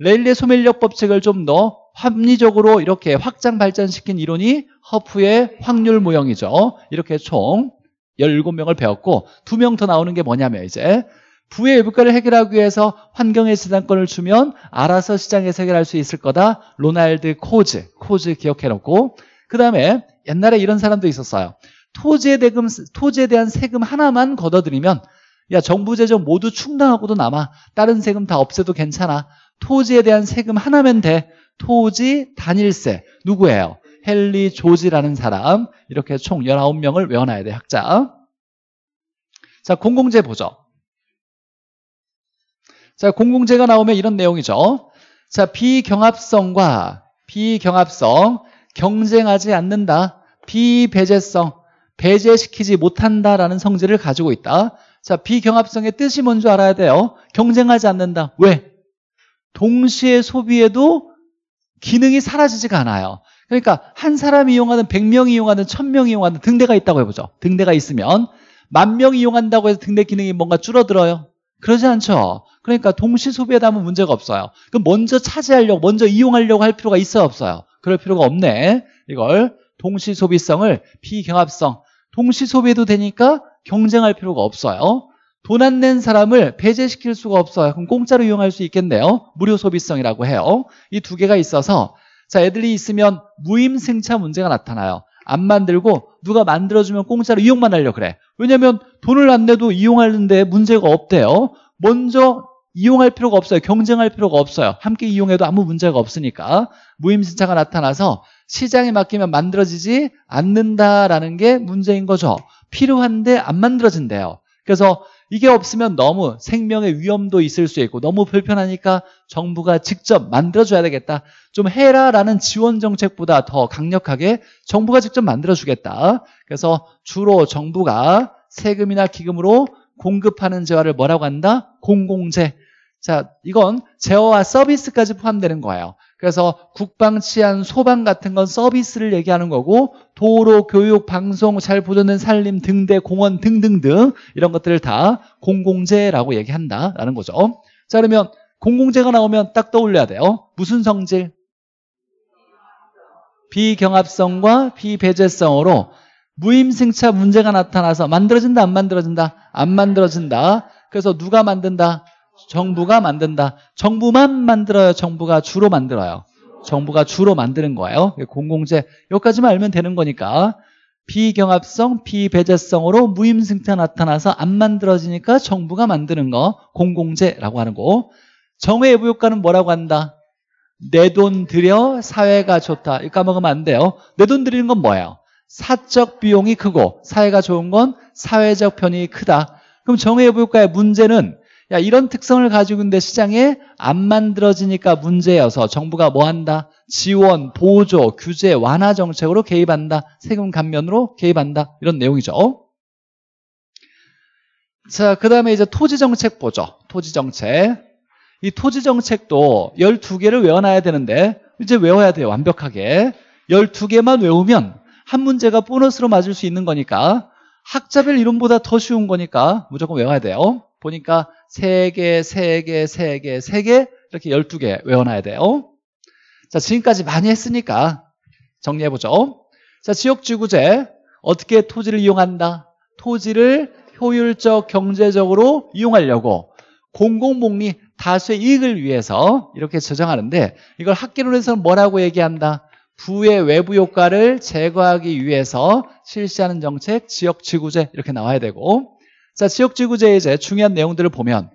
레일리의 소매인력 법칙을 좀더 합리적으로 이렇게 확장 발전시킨 이론이 허프의 확률 모형이죠. 이렇게 총 17명을 배웠고 2명 더 나오는 게 뭐냐면 이제 부의 외부가를 해결하기 위해서 환경의 재단권을 주면 알아서 시장에서 해결할 수 있을 거다. 로날드 코즈, 코즈 기억해놓고 그 다음에 옛날에 이런 사람도 있었어요. 토지에, 대금, 토지에 대한 세금 하나만 걷어들이면 야 정부 재정 모두 충당하고도 남아 다른 세금 다 없애도 괜찮아 토지에 대한 세금 하나면 돼 토지 단일세 누구예요? 헨리 조지라는 사람 이렇게 총 19명을 외워놔야 돼 학자 자 공공재 보죠 자 공공재가 나오면 이런 내용이죠 자 비경합성과 비경합성 경쟁하지 않는다 비배제성 배제시키지 못한다라는 성질을 가지고 있다 자 비경합성의 뜻이 뭔지 알아야 돼요 경쟁하지 않는다 왜? 동시에 소비해도 기능이 사라지지가 않아요. 그러니까 한 사람이 이용하는 100명이 이용하는 1000명이 이용하는 등대가 있다고 해보죠. 등대가 있으면 만 명이 이용한다고 해서 등대 기능이 뭔가 줄어들어요? 그러지 않죠. 그러니까 동시 소비하다 하면 문제가 없어요. 그럼 먼저 차지하려고 먼저 이용하려고 할 필요가 있어요? 없어요? 그럴 필요가 없네. 이걸 동시 소비성을 비경합성 동시 소비해도 되니까 경쟁할 필요가 없어요. 돈안낸 사람을 배제시킬 수가 없어요. 그럼 공짜로 이용할 수 있겠네요. 무료 소비성이라고 해요. 이 두 개가 있어서 자 애들이 있으면 무임승차 문제가 나타나요. 안 만들고 누가 만들어주면 공짜로 이용만 하려 그래. 왜냐면 하 돈을 안 내도 이용하는데 문제가 없대요. 먼저 이용할 필요가 없어요. 경쟁할 필요가 없어요. 함께 이용해도 아무 문제가 없으니까 무임승차가 나타나서 시장에 맡기면 만들어지지 않는다라는 게 문제인 거죠. 필요한데 안 만들어진대요. 그래서 이게 없으면 너무 생명의 위험도 있을 수 있고 너무 불편하니까 정부가 직접 만들어줘야 되겠다. 좀 해라라는 지원 정책보다 더 강력하게 정부가 직접 만들어주겠다. 그래서 주로 정부가 세금이나 기금으로 공급하는 재화를 뭐라고 한다? 공공재. 자, 이건 재화와 서비스까지 포함되는 거예요. 그래서 국방, 치안, 소방 같은 건 서비스를 얘기하는 거고 도로, 교육, 방송, 잘 보존된 산림, 등대, 공원 등등등 이런 것들을 다 공공재라고 얘기한다라는 거죠. 자 그러면 공공재가 나오면 딱 떠올려야 돼요. 무슨 성질? 비경합성과 비배제성으로 무임승차 문제가 나타나서 만들어진다 안 만들어진다? 안 만들어진다. 그래서 누가 만든다? 정부가 만든다. 정부만 만들어요? 정부가 주로 만들어요? 정부가 주로 만드는 거예요. 공공재 여기까지만 알면 되는 거니까 비경합성, 비배제성으로 무임승차 나타나서 안 만들어지니까 정부가 만드는 거 공공재라고 하는 거 정외예부효과는 뭐라고 한다? 내 돈 들여 사회가 좋다 이거 까먹으면 안 돼요 내 돈 들이는 건 뭐예요? 사적 비용이 크고 사회가 좋은 건 사회적 편익이 크다 그럼 정외예부효과의 문제는 야, 이런 특성을 가지고 있는데 시장에 안 만들어지니까 문제여서 정부가 뭐 한다? 지원, 보조, 규제, 완화 정책으로 개입한다. 세금 감면으로 개입한다. 이런 내용이죠. 자, 그 다음에 이제 토지 정책 보죠. 토지 정책. 이 토지 정책도 12개를 외워놔야 되는데 이제 외워야 돼요. 완벽하게. 12개만 외우면 한 문제가 보너스로 맞을 수 있는 거니까 학자별 이론보다 더 쉬운 거니까 무조건 외워야 돼요. 보니까 3개, 3개, 3개, 3개 이렇게 12개 외워놔야 돼요. 자 지금까지 많이 했으니까 정리해보죠. 자 지역지구제 어떻게 토지를 이용한다? 토지를 효율적 경제적으로 이용하려고 공공복리 다수의 이익을 위해서 이렇게 저장하는데 이걸 학계론에서는 뭐라고 얘기한다? 부의 외부 효과를 제거하기 위해서 실시하는 정책, 지역 지구제 이렇게 나와야 되고 자, 지역지구제의 이제 중요한 내용들을 보면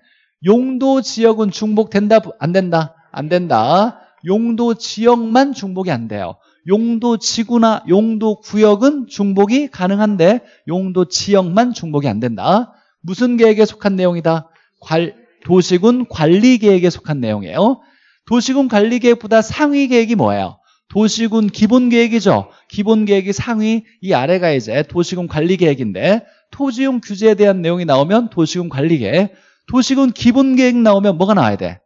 용도 지역은 중복된다? 안 된다? 안 된다. 용도 지역만 중복이 안 돼요. 용도 지구나 용도 구역은 중복이 가능한데 용도 지역만 중복이 안 된다. 무슨 계획에 속한 내용이다? 관, 도시군 관리 계획에 속한 내용이에요. 도시군 관리 계획보다 상위 계획이 뭐예요? 도시군 기본 계획이죠. 기본 계획이 상위, 이 아래가 이제 도시군 관리 계획인데 토지용 규제에 대한 내용이 나오면 도시군 관리계, 도시군 기본계획 나오면 뭐가 나와야 돼?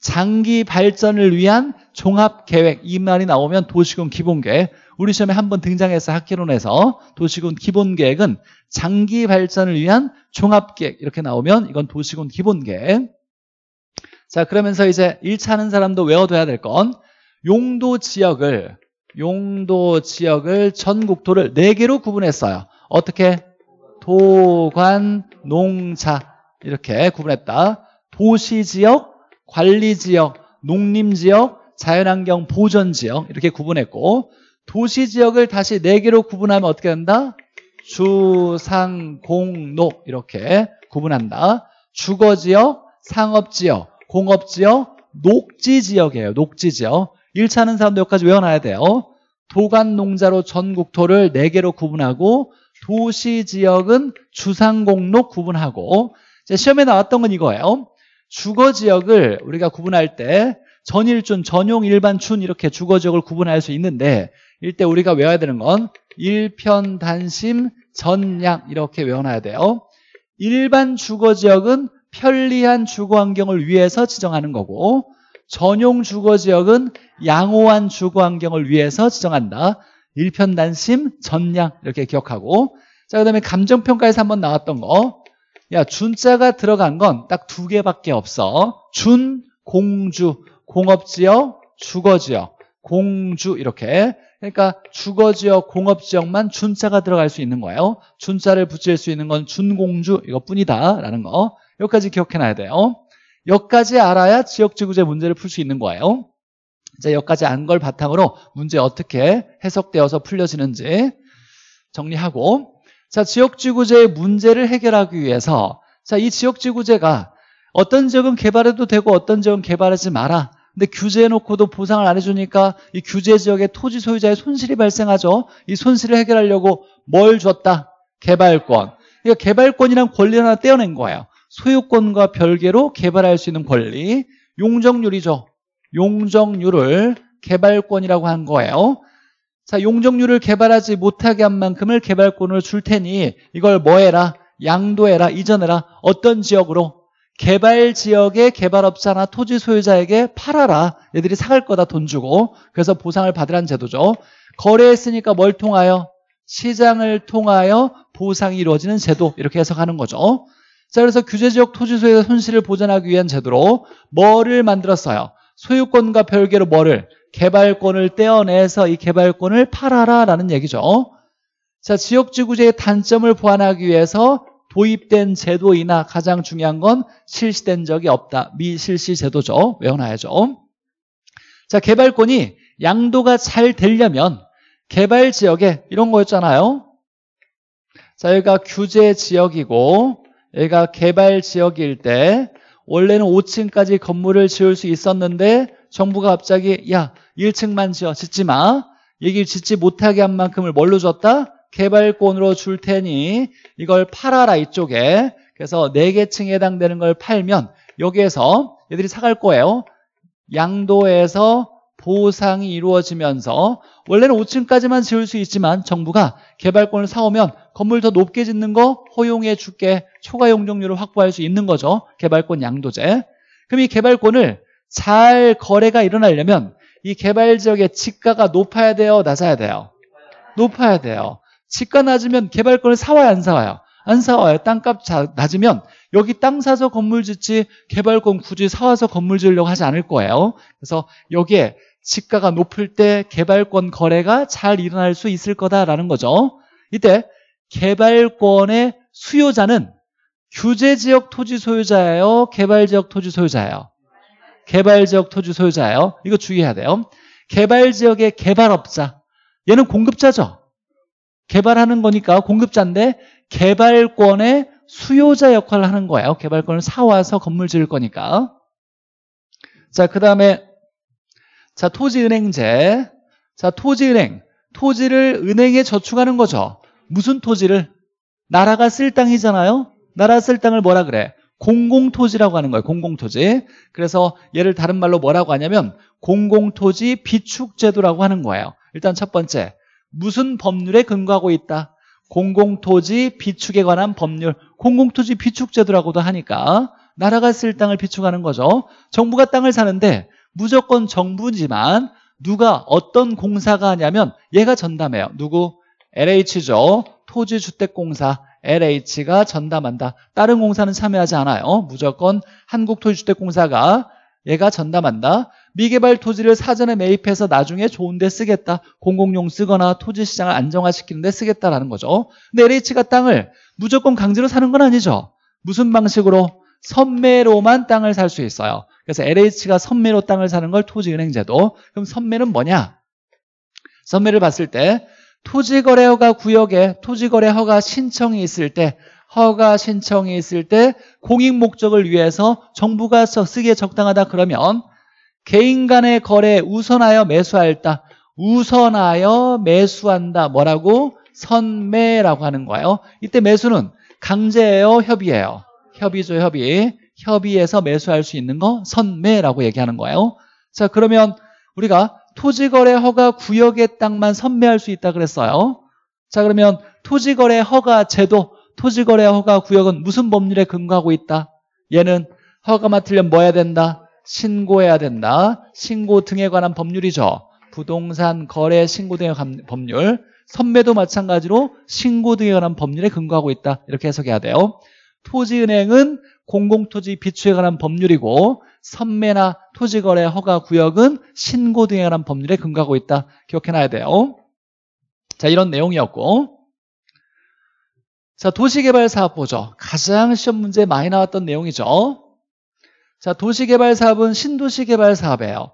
장기 발전을 위한 종합계획 이 말이 나오면 도시군 기본계획 우리 시험에 한 번 등장해서 학기론에서 도시군 기본계획은 장기 발전을 위한 종합계획 이렇게 나오면 이건 도시군 기본계획 자 그러면서 이제 1차 하는 사람도 외워둬야 될 건 용도 지역을 용도 지역을 전 국토를 4개로 구분했어요 어떻게 도관 농자 이렇게 구분했다. 도시지역, 관리지역, 농림지역, 자연환경 보전지역 이렇게 구분했고 도시지역을 다시 4개로 구분하면 어떻게 된다? 주상공록 이렇게 구분한다. 주거지역, 상업지역, 공업지역, 녹지지역이에요. 녹지지역. 1차는 사람도 여기까지 외워놔야 돼요. 도관농자로전 국토를 4개로 구분하고 도시 지역은 주상공로 구분하고 시험에 나왔던 건 이거예요. 주거 지역을 우리가 구분할 때 전일준, 전용, 일반춘 이렇게 주거 지역을 구분할 수 있는데 이때 우리가 외워야 되는 건 일편단심, 전량 이렇게 외워놔야 돼요. 일반 주거 지역은 편리한 주거 환경을 위해서 지정하는 거고 전용 주거 지역은 양호한 주거 환경을 위해서 지정한다. 일편단심, 전략 이렇게 기억하고 자, 그 다음에 감정평가에서 한번 나왔던 거 야, 준자가 들어간 건 딱 두 개밖에 없어 준, 공주, 공업지역, 주거지역 공주 이렇게 그러니까 주거지역, 공업지역만 준자가 들어갈 수 있는 거예요 준자를 붙일 수 있는 건 준공주 이것뿐이다라는 거 여기까지 기억해놔야 돼요 여기까지 알아야 지역지구제 문제를 풀 수 있는 거예요 이제 여기까지 안 걸 바탕으로 문제 어떻게 해석되어서 풀려지는지 정리하고 자 지역지구제의 문제를 해결하기 위해서 자이 지역지구제가 어떤 지역은 개발해도 되고 어떤 지역은 개발하지 마라 근데 규제해놓고도 보상을 안 해주니까 이 규제 지역의 토지 소유자의 손실이 발생하죠 이 손실을 해결하려고 뭘 줬다? 개발권 그러니까 개발권이란 권리 하나 떼어낸 거예요 소유권과 별개로 개발할 수 있는 권리 용적률이죠 용적률을 개발권이라고 한 거예요. 자, 용적률을 개발하지 못하게 한 만큼을 개발권을 줄 테니 이걸 뭐 해라? 양도해라, 이전해라. 어떤 지역으로? 개발 지역의 개발업자나 토지 소유자에게 팔아라. 얘들이 사갈 거다 돈 주고. 그래서 보상을 받으라는 제도죠. 거래했으니까 뭘 통하여? 시장을 통하여 보상이 이루어지는 제도 이렇게 해석하는 거죠. 자, 그래서 규제지역 토지소유자 손실을 보전하기 위한 제도로 뭐를 만들었어요? 소유권과 별개로 뭐를? 개발권을 떼어내서 이 개발권을 팔아라라는 얘기죠. 자, 지역지구제의 단점을 보완하기 위해서 도입된 제도이나 가장 중요한 건 실시된 적이 없다. 미실시 제도죠. 외워놔야죠. 자, 개발권이 양도가 잘 되려면 개발 지역에 이런 거였잖아요. 자, 여기가 규제 지역이고 여기가 개발 지역일 때 원래는 5층까지 건물을 지을 수 있었는데 정부가 갑자기 야 1층만 지어 짓지 마 얘기 를 짓지 못하게 한 만큼을 뭘로 줬다? 개발권으로 줄 테니 이걸 팔아라 이쪽에 그래서 4개 층에 해당되는 걸 팔면 여기에서 얘들이 사갈 거예요 양도에서 보상이 이루어지면서 원래는 5층까지만 지을 수 있지만 정부가 개발권을 사오면 건물 더 높게 짓는 거 허용해 줄게 초과 용적률을 확보할 수 있는 거죠 개발권 양도제 그럼 이 개발권을 잘 거래가 일어나려면 이 개발 지역의 지가가 높아야 돼요 낮아야 돼요 높아야 돼요 지가 낮으면 개발권을 사와요 안 사와요 안 사와요 땅값 낮으면 여기 땅 사서 건물 짓지 개발권 굳이 사와서 건물 지으려고 하지 않을 거예요 그래서 여기에 지가가 높을 때 개발권 거래가 잘 일어날 수 있을 거다라는 거죠 이때 개발권의 수요자는 규제지역 토지 소유자예요? 개발지역 토지 소유자예요? 개발지역 토지 소유자예요. 이거 주의해야 돼요. 개발지역의 개발업자. 얘는 공급자죠. 개발하는 거니까 공급자인데 개발권의 수요자 역할을 하는 거예요. 개발권을 사와서 건물 지을 거니까. 자, 그 다음에 자 토지은행제. 자, 토지은행. 토지를 은행에 저축하는 거죠. 무슨 토지를? 나라가 쓸 땅이잖아요. 나라 쓸 땅을 뭐라 그래? 공공토지라고 하는 거예요. 공공토지. 그래서 얘를 다른 말로 뭐라고 하냐면 공공토지 비축제도라고 하는 거예요. 일단 첫 번째, 무슨 법률에 근거하고 있다? 공공토지 비축에 관한 법률, 공공토지 비축제도라고도 하니까 나라가 쓸 땅을 비축하는 거죠. 정부가 땅을 사는데 무조건 정부지만 누가 어떤 공사가 하냐면 얘가 전담해요. 누구? LH죠. 토지주택공사 LH가 전담한다. 다른 공사는 참여하지 않아요. 무조건 한국토지주택공사가 얘가 전담한다. 미개발 토지를 사전에 매입해서 나중에 좋은 데 쓰겠다. 공공용 쓰거나 토지 시장을 안정화시키는 데 쓰겠다라는 거죠. 근데 LH가 땅을 무조건 강제로 사는 건 아니죠. 무슨 방식으로? 선매로만 땅을 살 수 있어요. 그래서 LH가 선매로 땅을 사는 걸 토지은행제도. 그럼 선매는 뭐냐? 선매를 봤을 때 토지거래허가 구역에 토지거래허가 신청이 있을 때 허가 신청이 있을 때 공익 목적을 위해서 정부가 쓰기에 적당하다 그러면 개인 간의 거래 우선하여 매수할다 우선하여 매수한다 뭐라고? 선매라고 하는 거예요 이때 매수는 강제예요 협의예요 협의죠 협의 협의해서 매수할 수 있는 거 선매라고 얘기하는 거예요 자 그러면 우리가 토지거래 허가 구역의 땅만 선매할 수 있다 그랬어요. 자 그러면 토지거래 허가 제도, 토지거래 허가 구역은 무슨 법률에 근거하고 있다? 얘는 허가 맡으려면 뭐 해야 된다? 신고해야 된다. 신고 등에 관한 법률이죠. 부동산 거래 신고 등에 관한 법률. 선매도 마찬가지로 신고 등에 관한 법률에 근거하고 있다. 이렇게 해석해야 돼요. 토지은행은 공공토지 비추에 관한 법률이고 선매나 토지거래 허가 구역은 신고 등에 관한 법률에 근거하고 있다. 기억해놔야 돼요. 자 이런 내용이었고 자 도시개발사업 보죠. 가장 시험 문제 많이 나왔던 내용이죠. 자 도시개발사업은 신도시개발사업이에요.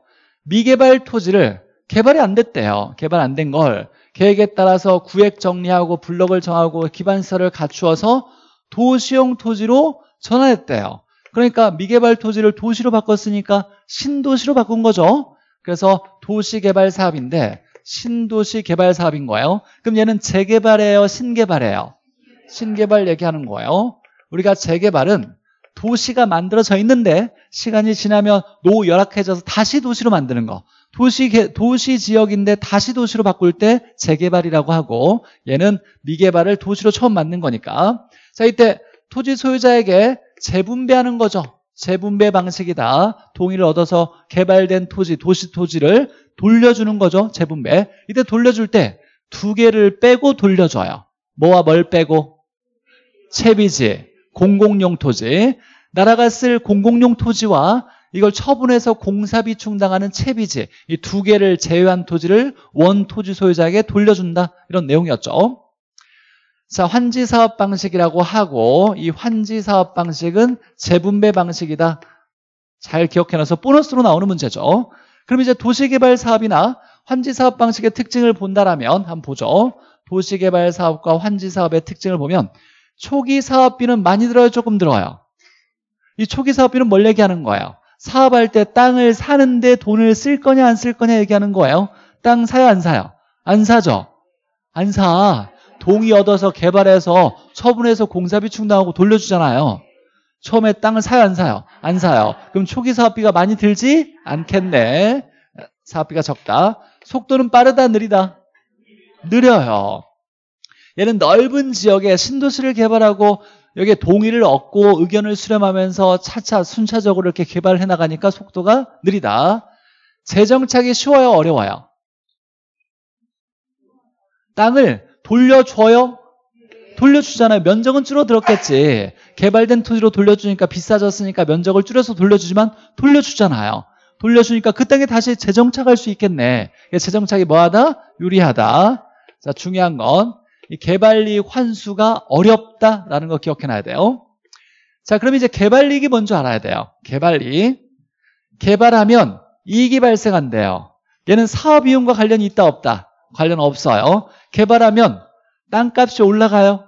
미개발 토지를 개발이 안 됐대요. 개발 안 된 걸 계획에 따라서 구획 정리하고 블록을 정하고 기반시설을 갖추어서 도시용 토지로 전환했대요. 그러니까 미개발 토지를 도시로 바꿨으니까 신도시로 바꾼 거죠. 그래서 도시개발 사업인데 신도시 개발 사업인 거예요. 그럼 얘는 재개발이에요? 신개발이에요? 신개발 얘기하는 거예요. 우리가 재개발은 도시가 만들어져 있는데 시간이 지나면 노후 열악해져서 다시 도시로 만드는 거. 도시, 도시 지역인데 다시 도시로 바꿀 때 재개발이라고 하고 얘는 미개발을 도시로 처음 만든 거니까. 자, 이때 토지 소유자에게 재분배하는 거죠. 재분배 방식이다. 동의를 얻어서 개발된 토지, 도시 토지를 돌려주는 거죠. 재분배. 이때 돌려줄 때 두 개를 빼고 돌려줘요. 뭐와 뭘 빼고? 채비지, 공공용 토지. 나라가 쓸 공공용 토지와 이걸 처분해서 공사비충당하는 채비지 이 두 개를 제외한 토지를 원 토지 소유자에게 돌려준다 이런 내용이었죠 자, 환지 사업 방식이라고 하고 이 환지 사업 방식은 재분배 방식이다. 잘 기억해놔서 보너스로 나오는 문제죠. 그럼 이제 도시개발 사업이나 환지 사업 방식의 특징을 본다라면 한번 보죠. 도시개발 사업과 환지 사업의 특징을 보면 초기 사업비는 많이 들어요, 조금 들어요. 이 초기 사업비는 뭘 얘기하는 거예요? 사업할 때 땅을 사는데 돈을 쓸 거냐 안 쓸 거냐 얘기하는 거예요. 땅 사요, 안 사요? 안 사죠. 안 사. 동의 얻어서 개발해서 처분해서 공사비 충당하고 돌려주잖아요. 처음에 땅을 사요 안 사요? 안 사요. 그럼 초기 사업비가 많이 들지 않겠네. 사업비가 적다. 속도는 빠르다 느리다? 느려요. 얘는 넓은 지역에 신도시를 개발하고 여기에 동의를 얻고 의견을 수렴하면서 차차 순차적으로 이렇게 개발해 나가니까 속도가 느리다. 재정착이 쉬워요 어려워요? 땅을 돌려줘요? 돌려주잖아요. 면적은 줄어들었겠지. 개발된 토지로 돌려주니까 비싸졌으니까 면적을 줄여서 돌려주지만 돌려주잖아요. 돌려주니까 그 땅에 다시 재정착할 수 있겠네. 재정착이 뭐하다? 유리하다. 자, 중요한 건개발이 환수가 어렵다라는 거 기억해놔야 돼요. 자, 그럼 이제 개발이익이 뭔지 알아야 돼요. 개발이익. 개발하면 이익이 발생한대요. 얘는 사업이용과 관련이 있다 없다. 관련 없어요. 개발하면 땅값이 올라가요.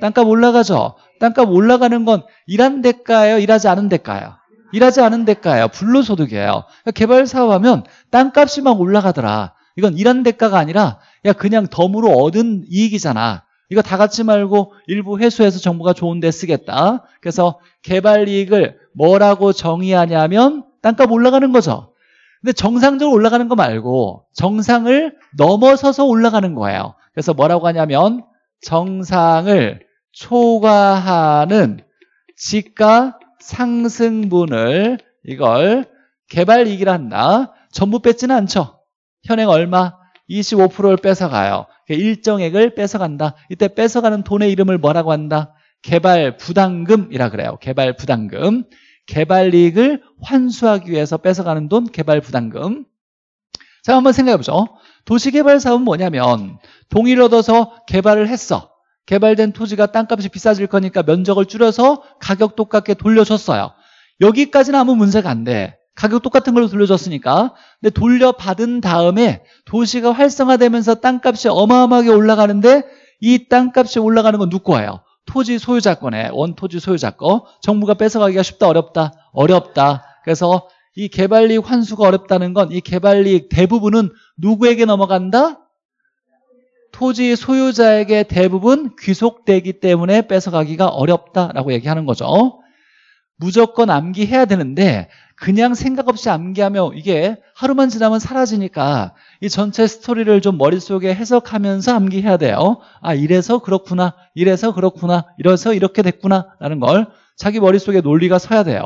땅값 올라가죠. 땅값 올라가는 건 일한 대가예요. 일하지 않은 대가예요. 일하지 않은 대가예요. 불로소득이에요. 그러니까 개발 사업하면 땅값이 막 올라가더라. 이건 일한 대가가 아니라 야 그냥 덤으로 얻은 이익이잖아. 이거 다 같이 말고 일부 회수해서 정부가 좋은 데 쓰겠다. 그래서 개발 이익을 뭐라고 정의하냐면 땅값 올라가는 거죠. 근데 정상적으로 올라가는 거 말고 정상을 넘어서서 올라가는 거예요. 그래서 뭐라고 하냐면 정상을 초과하는 지가 상승분을 이걸 개발 이익이라 한다. 전부 뺏지는 않죠. 현행 얼마? 25%를 뺏어가요. 일정액을 뺏어간다. 이때 뺏어가는 돈의 이름을 뭐라고 한다? 개발 부담금이라 그래요. 개발 부담금. 개발 이익을 환수하기 위해서 뺏어가는 돈 개발 부담금 자 한번 생각해보죠 도시개발 사업은 뭐냐면 동의를 얻어서 개발을 했어 개발된 토지가 땅값이 비싸질 거니까 면적을 줄여서 가격 똑같게 돌려줬어요 여기까지는 아무 문제가 안돼 가격 똑같은 걸로 돌려줬으니까 근데 돌려받은 다음에 도시가 활성화되면서 땅값이 어마어마하게 올라가는데 이 땅값이 올라가는 건 누구 예요 토지 소유자권에 원토지 소유자권 어? 정부가 뺏어가기가 쉽다 어렵다 어렵다 그래서 이 개발리익 환수가 어렵다는 건 이 개발리익 대부분은 누구에게 넘어간다? 토지 소유자에게 대부분 귀속되기 때문에 뺏어가기가 어렵다라고 얘기하는 거죠 무조건 암기해야 되는데 그냥 생각 없이 암기하며 이게 하루만 지나면 사라지니까 이 전체 스토리를 좀 머릿속에 해석하면서 암기해야 돼요. 아, 이래서 그렇구나. 이래서 그렇구나. 이래서 이렇게 됐구나. 라는 걸 자기 머릿속에 논리가 서야 돼요.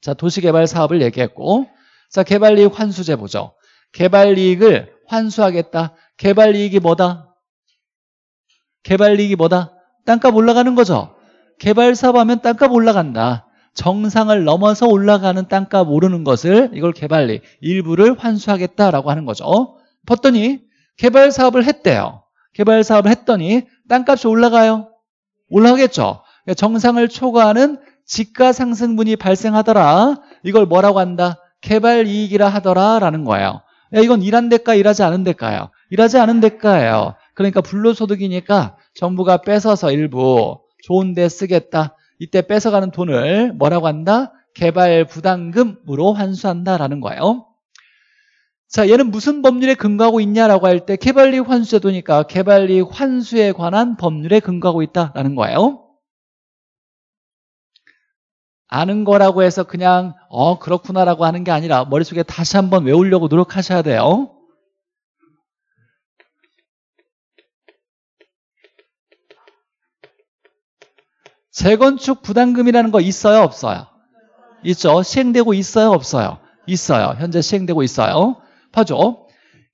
자, 도시개발 사업을 얘기했고. 자, 개발이익 환수제 보죠. 개발이익을 환수하겠다. 개발이익이 뭐다? 개발이익이 뭐다? 땅값 올라가는 거죠. 개발사업 하면 땅값 올라간다. 정상을 넘어서 올라가는 땅값 오르는 것을 이걸 개발리 일부를 환수하겠다라고 하는 거죠. 봤더니 개발 사업을 했대요. 개발 사업을 했더니 땅값이 올라가요. 올라가겠죠. 정상을 초과하는 지가 상승분이 발생하더라. 이걸 뭐라고 한다? 개발 이익이라 하더라라는 거예요. 야, 이건 일한 대가 일하지 않은 대가예요. 일하지 않은 대가예요. 그러니까 불로소득이니까 정부가 뺏어서 일부 좋은 데 쓰겠다. 이때 뺏어가는 돈을 뭐라고 한다? 개발 부담금으로 환수한다라는 거예요. 자, 얘는 무슨 법률에 근거하고 있냐라고 할 때개발이 환수제도니까 개발이 환수에 관한 법률에 근거하고 있다라는 거예요. 아는 거라고 해서 그냥 어 그렇구나라고 하는 게 아니라 머릿속에 다시 한번 외우려고 노력하셔야 돼요. 재건축 부담금이라는 거 있어요? 없어요? 있죠. 시행되고 있어요? 없어요? 있어요. 현재 시행되고 있어요. 봐줘.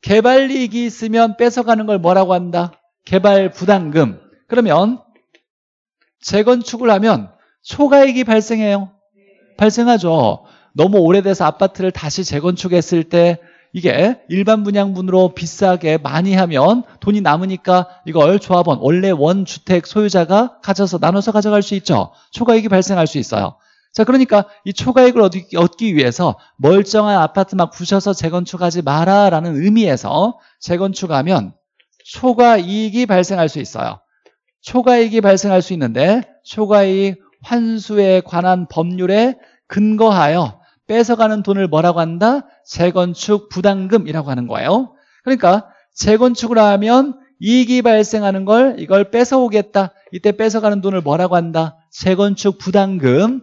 개발 이익이 있으면 뺏어가는 걸 뭐라고 한다? 개발 부담금. 그러면 재건축을 하면 초과익이 발생해요. 발생하죠. 너무 오래돼서 아파트를 다시 재건축했을 때 이게 일반 분양분으로 비싸게 많이 하면 돈이 남으니까 이걸 조합원 원래 원주택 소유자가 가져서 나눠서 가져갈 수 있죠. 초과액이 발생할 수 있어요. 자 그러니까 이초과액을 얻기 위해서 멀쩡한 아파트만 부셔서 재건축하지 마라라는 의미에서 재건축하면 초과이익이 발생할 수 있어요. 초과이익이 발생할 수 있는데 초과이익 환수에 관한 법률에 근거하여 뺏어가는 돈을 뭐라고 한다? 재건축 부담금이라고 하는 거예요. 그러니까 재건축을 하면 이익이 발생하는 걸 이걸 뺏어오겠다. 이때 뺏어가는 돈을 뭐라고 한다? 재건축 부담금.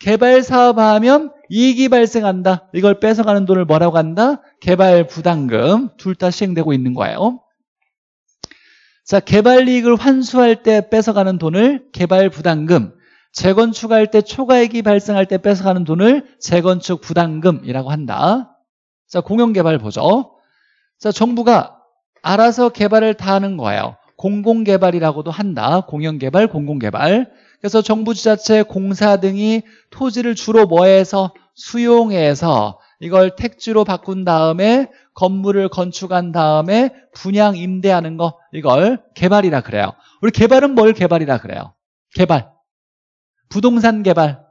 개발 사업하면 이익이 발생한다. 이걸 뺏어가는 돈을 뭐라고 한다? 개발 부담금. 둘 다 시행되고 있는 거예요. 자, 개발 이익을 환수할 때 뺏어가는 돈을 개발 부담금. 재건축할 때 초과액이 발생할 때 뺏어가는 돈을 재건축 부담금이라고 한다. 자, 공영 개발 보죠. 자, 정부가 알아서 개발을 다 하는 거예요. 공공 개발이라고도 한다. 공영 개발, 공공 개발. 그래서 정부 지자체 공사 등이 토지를 주로 뭐해서 수용해서 이걸 택지로 바꾼 다음에 건물을 건축한 다음에 분양 임대하는 거 이걸 개발이라 그래요. 우리 개발은 뭘 개발이라 그래요? 개발. 부동산 개발.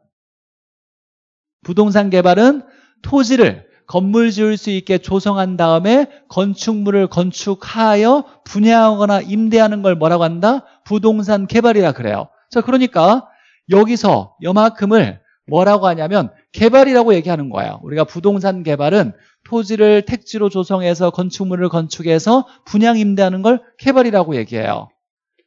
부동산 개발은 토지를 건물 지을 수 있게 조성한 다음에 건축물을 건축하여 분양하거나 임대하는 걸 뭐라고 한다? 부동산 개발이라 그래요. 자, 그러니까 여기서 여만큼을 뭐라고 하냐면 개발이라고 얘기하는 거예요. 우리가 부동산 개발은 토지를 택지로 조성해서 건축물을 건축해서 분양 임대하는 걸 개발이라고 얘기해요.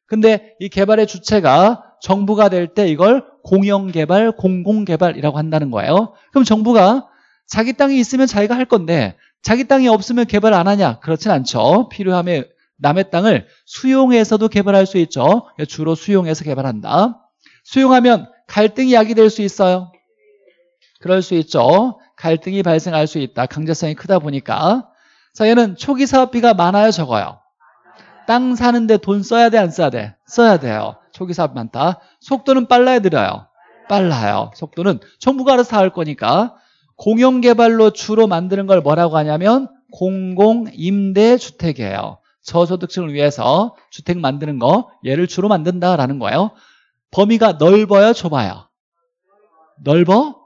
근데 이 개발의 주체가 정부가 될 때 이걸 공영개발, 공공개발이라고 한다는 거예요. 그럼 정부가 자기 땅이 있으면 자기가 할 건데 자기 땅이 없으면 개발 안 하냐? 그렇진 않죠. 필요하면 남의 땅을 수용해서도 개발할 수 있죠. 그러니까 주로 수용해서 개발한다. 수용하면 갈등이 야기될 수 있어요. 그럴 수 있죠. 갈등이 발생할 수 있다. 강제성이 크다 보니까. 자, 얘는 초기 사업비가 많아요, 적어요? 땅 사는데 돈 써야 돼, 안 써야 돼? 써야 돼요. 초기 사업 많다. 속도는 빨라야 들어요 빨라요. 속도는 정부가 알아서 다할 거니까. 공용 개발로 주로 만드는 걸 뭐라고 하냐면 공공 임대 주택이에요. 저소득층을 위해서 주택 만드는 거 얘를 주로 만든다라는 거예요. 범위가 넓어요, 좁아요? 넓어?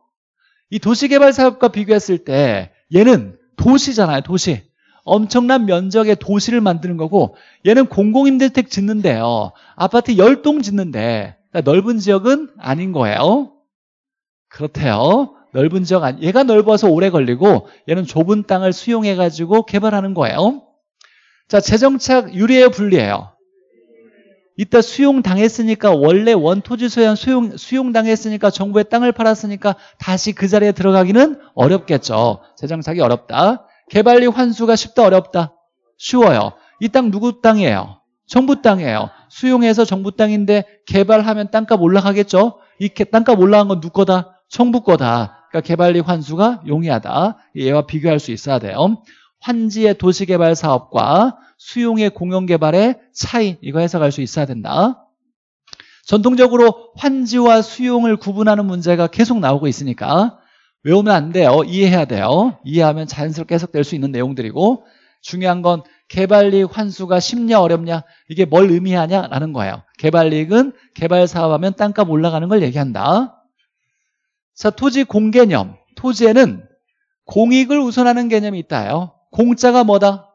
이 도시개발 사업과 비교했을 때 얘는 도시잖아요, 도시. 엄청난 면적의 도시를 만드는 거고 얘는 공공임대주택 짓는데요. 아파트 10동 짓는데 그러니까 넓은 지역은 아닌 거예요. 그렇대요. 넓은 지역 안, 얘가 넓어서 오래 걸리고 얘는 좁은 땅을 수용해 가지고 개발하는 거예요. 자, 재정착 유리해요, 불리해요? 이따 수용당했으니까 원래 원토지 소유한 수용, 수용당했으니까 정부의 땅을 팔았으니까 다시 그 자리에 들어가기는 어렵겠죠. 재정착이 어렵다. 개발리 환수가 쉽다 어렵다? 쉬워요. 이 땅 누구 땅이에요? 정부 땅이에요. 수용해서 정부 땅인데 개발하면 땅값 올라가겠죠? 이 땅값 올라간 건 누구 거다? 정부 거다. 그러니까 개발리 환수가 용이하다. 얘와 비교할 수 있어야 돼요. 환지의 도시개발 사업과 수용의 공영개발의 차이 이거 해석할 수 있어야 된다. 전통적으로 환지와 수용을 구분하는 문제가 계속 나오고 있으니까 외우면 안 돼요. 이해해야 돼요. 이해하면 자연스럽게 해석될 수 있는 내용들이고 중요한 건개발리 환수가 쉽냐 어렵냐 이게 뭘 의미하냐라는 거예요. 개발이익은 개발사업하면 땅값 올라가는 걸 얘기한다. 자, 토지 공개념. 토지에는 공익을 우선하는 개념이 있다요. 공짜가 뭐다?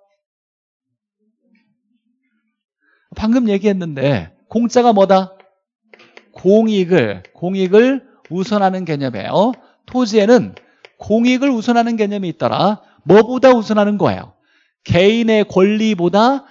방금 얘기했는데 공짜가 뭐다? 공익을 공익을 우선하는 개념이에요. 토지에는 공익을 우선하는 개념이 있더라. 뭐보다 우선하는 거예요? 개인의 권리보다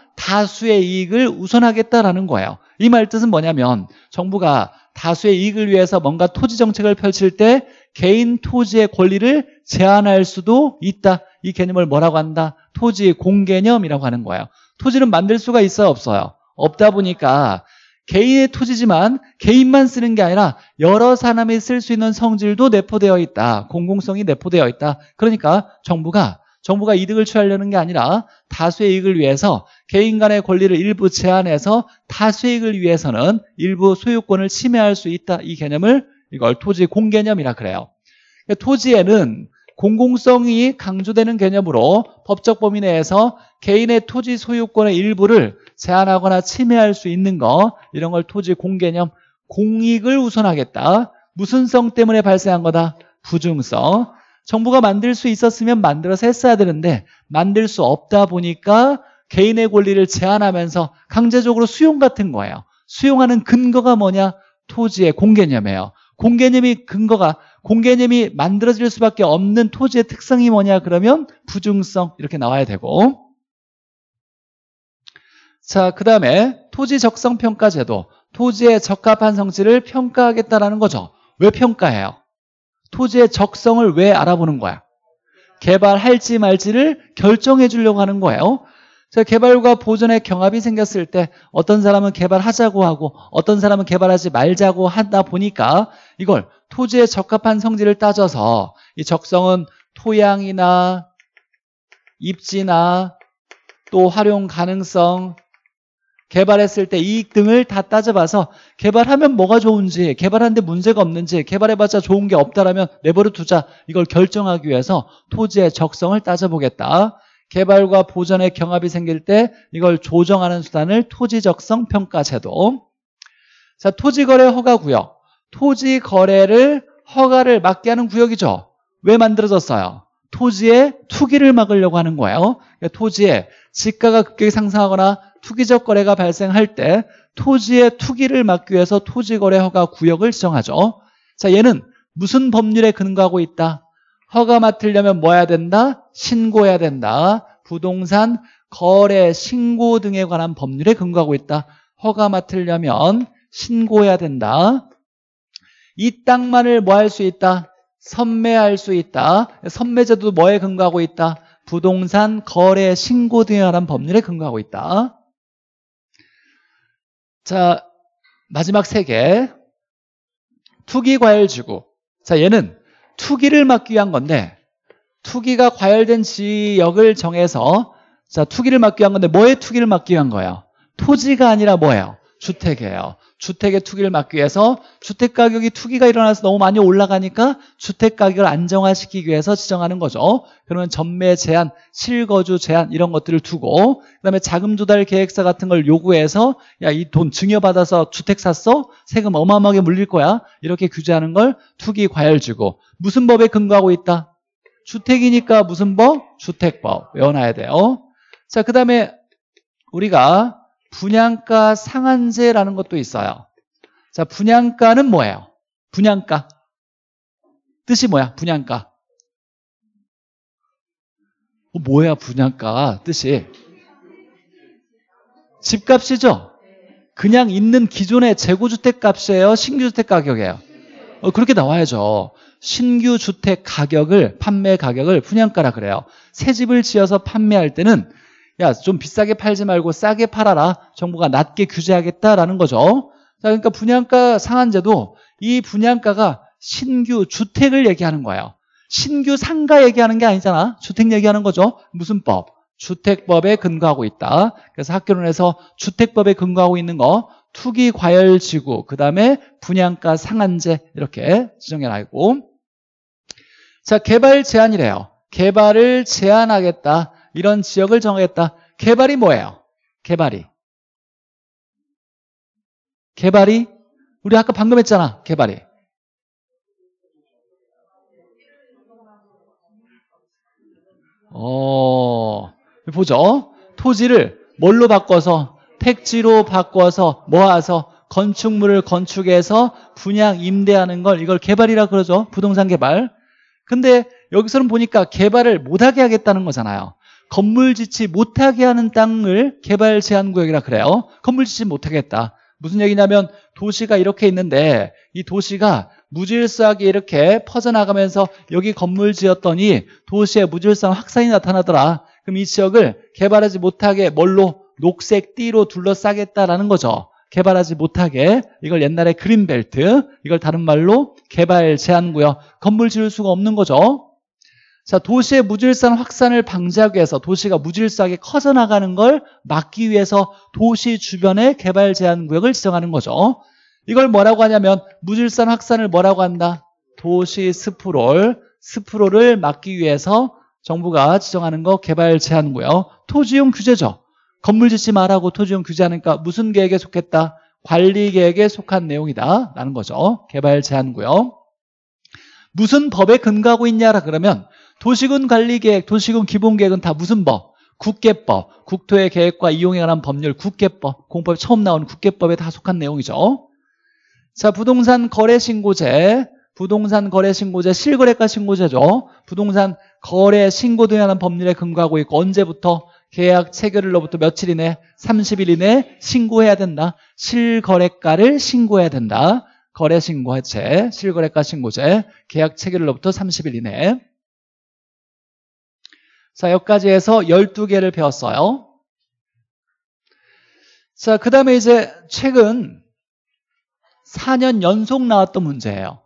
다수의 이익을 우선하겠다라는 거예요. 이 말 뜻은 뭐냐면 정부가 다수의 이익을 위해서 뭔가 토지 정책을 펼칠 때 개인 토지의 권리를 제한할 수도 있다. 이 개념을 뭐라고 한다? 토지 공개념이라고 하는 거예요. 토지는 만들 수가 있어요? 없어요? 없다 보니까 개인의 토지지만 개인만 쓰는 게 아니라 여러 사람이 쓸 수 있는 성질도 내포되어 있다. 공공성이 내포되어 있다. 그러니까 정부가 정부가 이득을 취하려는 게 아니라 다수의 이익을 위해서 개인 간의 권리를 일부 제한해서 다수의 이익을 위해서는 일부 소유권을 침해할 수 있다. 이 개념을 이걸 토지 공개념이라 그래요. 토지에는 공공성이 강조되는 개념으로 법적 범위 내에서 개인의 토지 소유권의 일부를 제한하거나 침해할 수 있는 거 이런 걸 토지 공개념 공익을 우선하겠다. 무슨 성 때문에 발생한 거다? 부중성. 정부가 만들 수 있었으면 만들어서 했어야 되는데 만들 수 없다 보니까 개인의 권리를 제한하면서 강제적으로 수용 같은 거예요. 수용하는 근거가 뭐냐? 토지의 공개념이에요. 공개념이 근거가 공개념이 만들어질 수밖에 없는 토지의 특성이 뭐냐 그러면 부중성 이렇게 나와야 되고 자, 그 다음에 토지 적성평가 제도, 토지의 적합한 성질을 평가하겠다라는 거죠. 왜 평가해요? 토지의 적성을 왜 알아보는 거야? 개발할지 말지를 결정해 주려고 하는 거예요. 개발과 보존의 경합이 생겼을 때 어떤 사람은 개발하자고 하고 어떤 사람은 개발하지 말자고 하다 보니까 이걸 토지에 적합한 성질을 따져서 이 적성은 토양이나 입지나 또 활용 가능성 개발했을 때 이익 등을 다 따져봐서 개발하면 뭐가 좋은지 개발하는데 문제가 없는지 개발해봤자 좋은 게 없다라면 내버려 두자 이걸 결정하기 위해서 토지의 적성을 따져보겠다 개발과 보전의 경합이 생길 때 이걸 조정하는 수단을 토지적성 평가제도 자 토지거래 허가구역 토지거래를 허가를 막게 하는 구역이죠 왜 만들어졌어요? 토지의 투기를 막으려고 하는 거예요 그러니까 토지의 지가가 급격히 상승하거나 투기적 거래가 발생할 때 토지의 투기를 막기 위해서 토지거래 허가 구역을 지정하죠. 자, 얘는 무슨 법률에 근거하고 있다? 허가 맡으려면 뭐 해야 된다? 신고해야 된다. 부동산 거래 신고 등에 관한 법률에 근거하고 있다. 허가 맡으려면 신고해야 된다. 이 땅만을 뭐 할 수 있다? 선매할 수 있다. 선매제도 뭐에 근거하고 있다? 부동산 거래 신고 등에 관한 법률에 근거하고 있다. 자, 마지막 세 개. 투기 과열 지구. 자, 얘는 투기를 막기 위한 건데 투기가 과열된 지역을 정해서 자, 투기를 막기 위한 건데 뭐에 투기를 막기 위한 거예요? 토지가 아니라 뭐예요? 주택이에요. 주택의 투기를 막기 위해서 주택 가격이 투기가 일어나서 너무 많이 올라가니까 주택 가격을 안정화시키기 위해서 지정하는 거죠. 그러면 전매 제한, 실거주 제한 이런 것들을 두고 그다음에 자금 조달 계획서 같은 걸 요구해서 야이 돈 증여받아서 주택 샀어? 세금 어마어마하게 물릴 거야. 이렇게 규제하는 걸 투기 과열주고 무슨 법에 근거하고 있다? 주택이니까 무슨 법? 주택법 외워놔야 돼요. 자, 그다음에 우리가 분양가 상한제라는 것도 있어요. 자, 분양가는 뭐예요? 분양가. 뜻이 뭐야? 분양가. 어, 뭐야, 분양가. 뜻이. 집값이죠? 그냥 있는 기존의 재고주택 값이에요? 신규주택 가격이에요? 어, 그렇게 나와야죠. 신규주택 가격을, 판매 가격을 분양가라 그래요. 새 집을 지어서 판매할 때는 야, 좀 비싸게 팔지 말고 싸게 팔아라. 정부가 낮게 규제하겠다라는 거죠. 자, 그러니까 분양가 상한제도 이 분양가가 신규 주택을 얘기하는 거예요. 신규 상가 얘기하는 게 아니잖아. 주택 얘기하는 거죠. 무슨 법? 주택법에 근거하고 있다. 그래서 학교론에서 주택법에 근거하고 있는 거 투기 과열 지구, 그다음에 분양가 상한제 이렇게 지정해 놔있고 자, 개발 제한이래요. 개발을 제한하겠다. 이런 지역을 정하겠다. 개발이 뭐예요? 개발이. 개발이 우리 아까 방금 했잖아. 개발이. 어, 보죠. 토지를 뭘로 바꿔서 택지로 바꿔서 모아서 건축물을 건축해서 분양 임대하는 걸 이걸 개발이라 그러죠. 부동산 개발. 근데 여기서는 보니까 개발을 못하게 하겠다는 거잖아요. 건물 짓지 못하게 하는 땅을 개발 제한 구역이라 그래요. 건물 짓지 못하겠다. 무슨 얘기냐면 도시가 이렇게 있는데 이 도시가 무질서하게 이렇게 퍼져나가면서 여기 건물 지었더니 도시의 무질서한 확산이 나타나더라. 그럼 이 지역을 개발하지 못하게 뭘로 녹색 띠로 둘러싸겠다라는 거죠. 개발하지 못하게 이걸 옛날에 그린벨트 이걸 다른 말로 개발 제한구역 건물 지을 수가 없는 거죠. 자, 도시의 무질서한 확산을 방지하기 위해서 도시가 무질서하게 커져나가는 걸 막기 위해서 도시 주변의 개발 제한 구역을 지정하는 거죠. 이걸 뭐라고 하냐면 무질서한 확산을 뭐라고 한다? 도시 스프롤, 스프롤을 막기 위해서 정부가 지정하는 거 개발 제한 구역, 토지용 규제죠. 건물 짓지 말라고 토지용 규제하니까 무슨 계획에 속했다? 관리 계획에 속한 내용이다 라는 거죠. 개발 제한 구역. 무슨 법에 근거하고 있냐라 그러면 도시군 관리계획, 도시군 기본계획은 다 무슨 법? 국계법, 국토의 계획과 이용에 관한 법률 국계법, 공법에 처음 나온 국계법에 다 속한 내용이죠. 자, 부동산 거래신고제, 부동산 거래신고제, 실거래가 신고제죠. 부동산 거래 신고 등에 관한 법률에 근거하고 있고 언제부터 계약 체결일로부터 며칠 이내, 30일 이내 신고해야 된다. 실거래가를 신고해야 된다. 거래신고 해체, 실거래가 신고제, 계약 체결일로부터 30일 이내. 자, 여기까지 해서 12개를 배웠어요. 자, 그 다음에 이제 최근 4년 연속 나왔던 문제예요.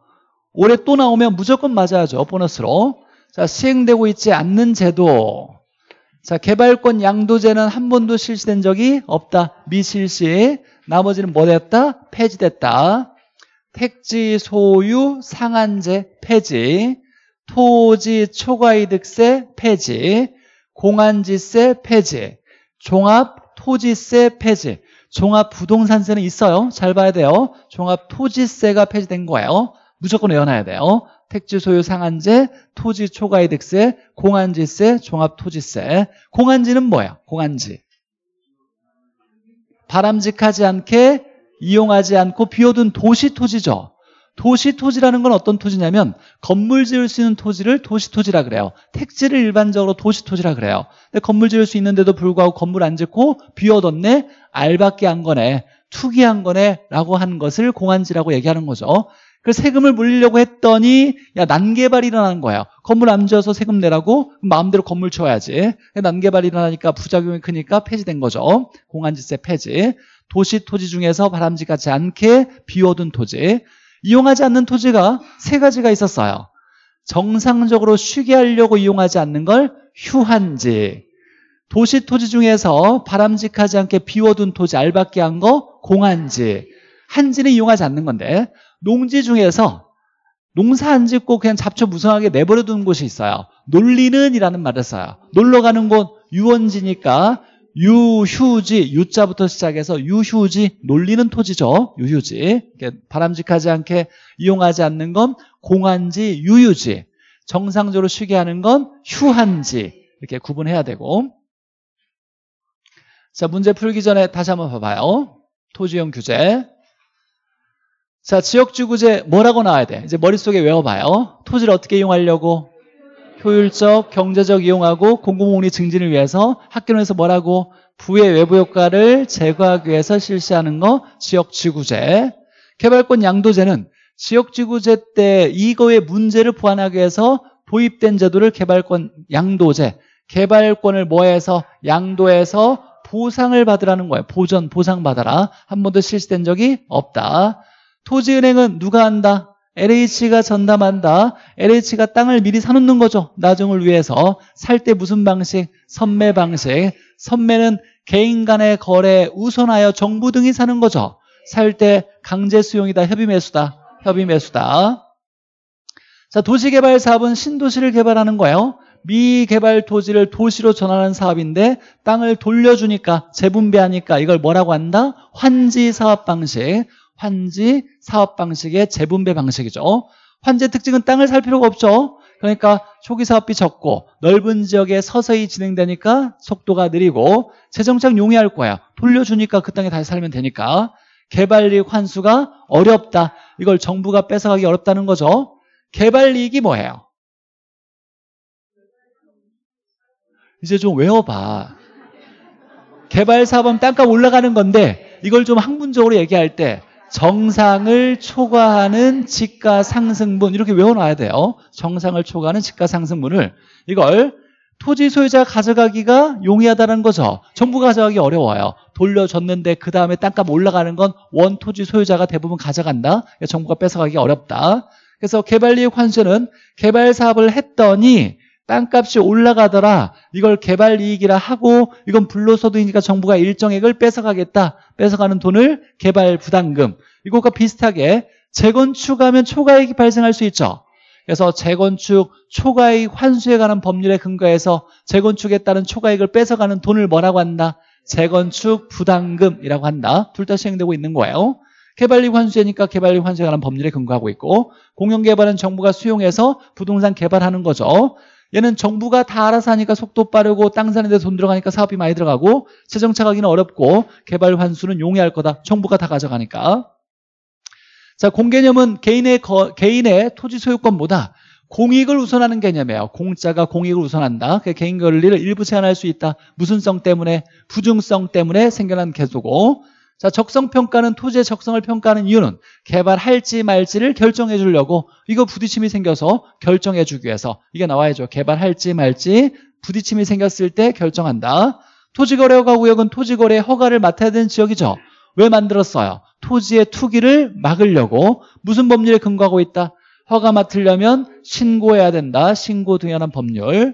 올해 또 나오면 무조건 맞아야죠. 보너스로. 자, 시행되고 있지 않는 제도. 자, 개발권 양도제는 한 번도 실시된 적이 없다. 미실시. 나머지는 뭐 됐다? 폐지됐다. 택지 소유 상한제 폐지. 토지 초과이득세 폐지, 공안지세 폐지, 종합 토지세 폐지, 종합 부동산세는 있어요. 잘 봐야 돼요. 종합 토지세가 폐지된 거예요. 무조건 외워놔야 돼요. 택지 소유 상한제, 토지 초과이득세, 공안지세, 종합 토지세. 공안지는 뭐야? 공안지. 바람직하지 않게 이용하지 않고 비워둔 도시 토지죠. 도시 토지라는 건 어떤 토지냐면 건물 지을 수 있는 토지를 도시 토지라 그래요. 택지를 일반적으로 도시 토지라 그래요. 근데 건물 지을 수 있는데도 불구하고 건물 안 짓고 비워뒀네. 알밖에 안 거네. 투기한 거네라고 한 것을 공안지라고 얘기하는 거죠. 그 세금을 물리려고 했더니 야 난개발이 일어나는 거예요. 건물 안 지어서 세금 내라고 마음대로 건물 쳐야지. 난개발이 일어나니까 부작용이 크니까 폐지된 거죠. 공안지세 폐지. 도시 토지 중에서 바람직하지 않게 비워둔 토지. 이용하지 않는 토지가 세 가지가 있었어요. 정상적으로 쉬게 하려고 이용하지 않는 걸 휴한지 도시 토지 중에서 바람직하지 않게 비워둔 토지 알밖에 한거 공한지 한지는 이용하지 않는 건데 농지 중에서 농사 안 짓고 그냥 잡초 무성하게 내버려 두는 곳이 있어요 놀리는 이라는 말을 써요 놀러 가는 곳 유원지니까 유휴지 유자부터 시작해서 유휴지 놀리는 토지죠. 유휴지 바람직하지 않게 이용하지 않는 건 공한지 유휴지 정상적으로 쉬게 하는 건 휴한지 이렇게 구분해야 되고 자 문제 풀기 전에 다시 한번 봐봐요. 토지형 규제 자 지역주구제 뭐라고 나와야 돼? 이제 머릿속에 외워봐요. 토지를 어떻게 이용하려고 효율적, 경제적 이용하고 공공운이 증진을 위해서 학교에서 뭐라고 부의 외부 효과를 제거하기 위해서 실시하는 거 지역지구제 개발권 양도제는 지역지구제 때 이거의 문제를 보완하기 위해서 도입된 제도를 개발권 양도제 개발권을 뭐해서 양도해서 보상을 받으라는 거예요 보전 보상 받아라 한 번도 실시된 적이 없다 토지은행은 누가 한다? LH가 전담한다. LH가 땅을 미리 사놓는 거죠. 나중을 위해서. 살 때 무슨 방식? 선매 방식. 선매는 개인 간의 거래 우선하여 정부 등이 사는 거죠. 살 때 강제 수용이다. 협의 매수다. 협의 매수다. 자, 도시개발 사업은 신도시를 개발하는 거예요. 미개발 토지를 도시로 전환하는 사업인데 땅을 돌려주니까 재분배하니까 이걸 뭐라고 한다? 환지 사업 방식. 환지 사업 방식의 재분배 방식이죠. 환지의 특징은 땅을 살 필요가 없죠. 그러니까 초기 사업비 적고 넓은 지역에 서서히 진행되니까 속도가 느리고 재정착 용이할 거야. 돌려주니까 그 땅에 다시 살면 되니까. 개발이익 환수가 어렵다. 이걸 정부가 뺏어가기 어렵다는 거죠. 개발이익이 뭐예요? 이제 좀 외워봐. 개발사업은 땅값 올라가는 건데 이걸 좀 학문적으로 얘기할 때 정상을 초과하는 지가 상승분 이렇게 외워놔야 돼요. 정상을 초과하는 지가 상승분을 이걸 토지 소유자 가져가기가 용이하다는 거죠. 정부가 가져가기 어려워요. 돌려줬는데 그 다음에 땅값 올라가는 건 원 토지 소유자가 대부분 가져간다. 그러니까 정부가 뺏어가기 어렵다. 그래서 개발이익 환수는 개발 사업을 했더니 땅값이 올라가더라. 이걸 개발 이익이라 하고 이건 불로소득이니까 정부가 일정액을 뺏어가겠다. 뺏어가는 돈을 개발 부담금. 이것과 비슷하게 재건축하면 초과액이 발생할 수 있죠. 그래서 재건축 초과액 환수에 관한 법률에 근거해서 재건축에 따른 초과액을 뺏어가는 돈을 뭐라고 한다? 재건축 부담금이라고 한다. 둘 다 시행되고 있는 거예요. 개발이익 환수제니까 개발이익 환수에 관한 법률에 근거하고 있고 공영개발은 정부가 수용해서 부동산 개발하는 거죠. 얘는 정부가 다 알아서 하니까 속도 빠르고 땅 사는 데 돈 들어가니까 사업비 많이 들어가고 재정 차가기는 어렵고 개발 환수는 용이할 거다. 정부가 다 가져가니까. 자, 공개념은 개인의 거, 개인의 토지 소유권보다 공익을 우선하는 개념이에요. 공짜가 공익을 우선한다. 개인 권리를 일부 제한할 수 있다. 무슨성 때문에, 부중성 때문에 생겨난 개소고 자, 적성 평가는 토지의 적성을 평가하는 이유는 개발할지 말지를 결정해 주려고 이거 부딪힘이 생겨서 결정해 주기 위해서 이게 나와야죠. 개발할지 말지 부딪힘이 생겼을 때 결정한다. 토지거래허가 구역은 토지거래 허가를 맡아야 되는 지역이죠. 왜 만들었어요? 토지의 투기를 막으려고 무슨 법률에 근거하고 있다? 허가 맡으려면 신고해야 된다. 신고 등에 관한 법률.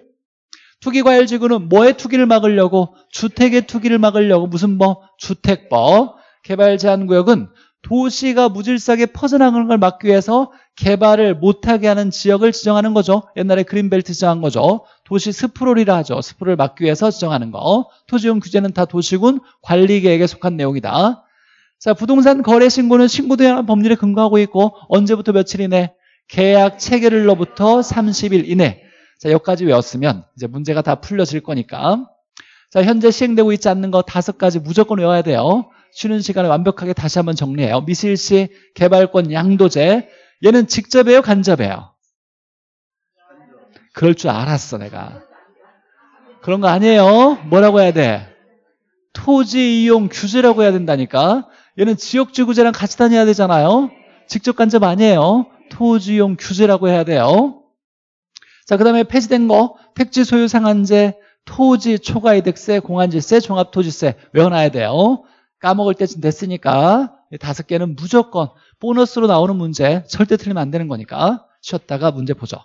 투기과열지구는 뭐에 투기를 막으려고? 주택의 투기를 막으려고 무슨 법? 뭐? 주택법. 개발제한구역은 도시가 무질서하게 퍼져나가는 걸 막기 위해서 개발을 못하게 하는 지역을 지정하는 거죠. 옛날에 그린벨트 지정한 거죠. 도시 스프롤이라 하죠. 스프롤을 막기 위해서 지정하는 거. 토지용 규제는 다 도시군 관리계획에 속한 내용이다. 자, 부동산 거래 신고는 신고대한 법률에 근거하고 있고 언제부터 며칠 이내? 계약 체결일로부터 30일 이내. 자, 여기까지 외웠으면 이제 문제가 다 풀려질 거니까. 자, 현재 시행되고 있지 않는 거 다섯 가지 무조건 외워야 돼요. 쉬는 시간에 완벽하게 다시 한번 정리해요. 미실시 개발권 양도제. 얘는 직접이에요, 간접이에요? 그럴 줄 알았어, 내가. 그런 거 아니에요. 뭐라고 해야 돼? 토지 이용 규제라고 해야 된다니까. 얘는 지역주구제랑 같이 다녀야 되잖아요. 직접 간접 아니에요. 토지 이용 규제라고 해야 돼요. 자, 그 다음에 폐지된 거, 택지 소유 상한제, 토지 초과이득세, 공안지세 종합토지세 외워놔야 돼요. 까먹을 때쯤 됐으니까 다섯 개는 무조건 보너스로 나오는 문제 절대 틀리면 안 되는 거니까 쉬었다가 문제 보죠.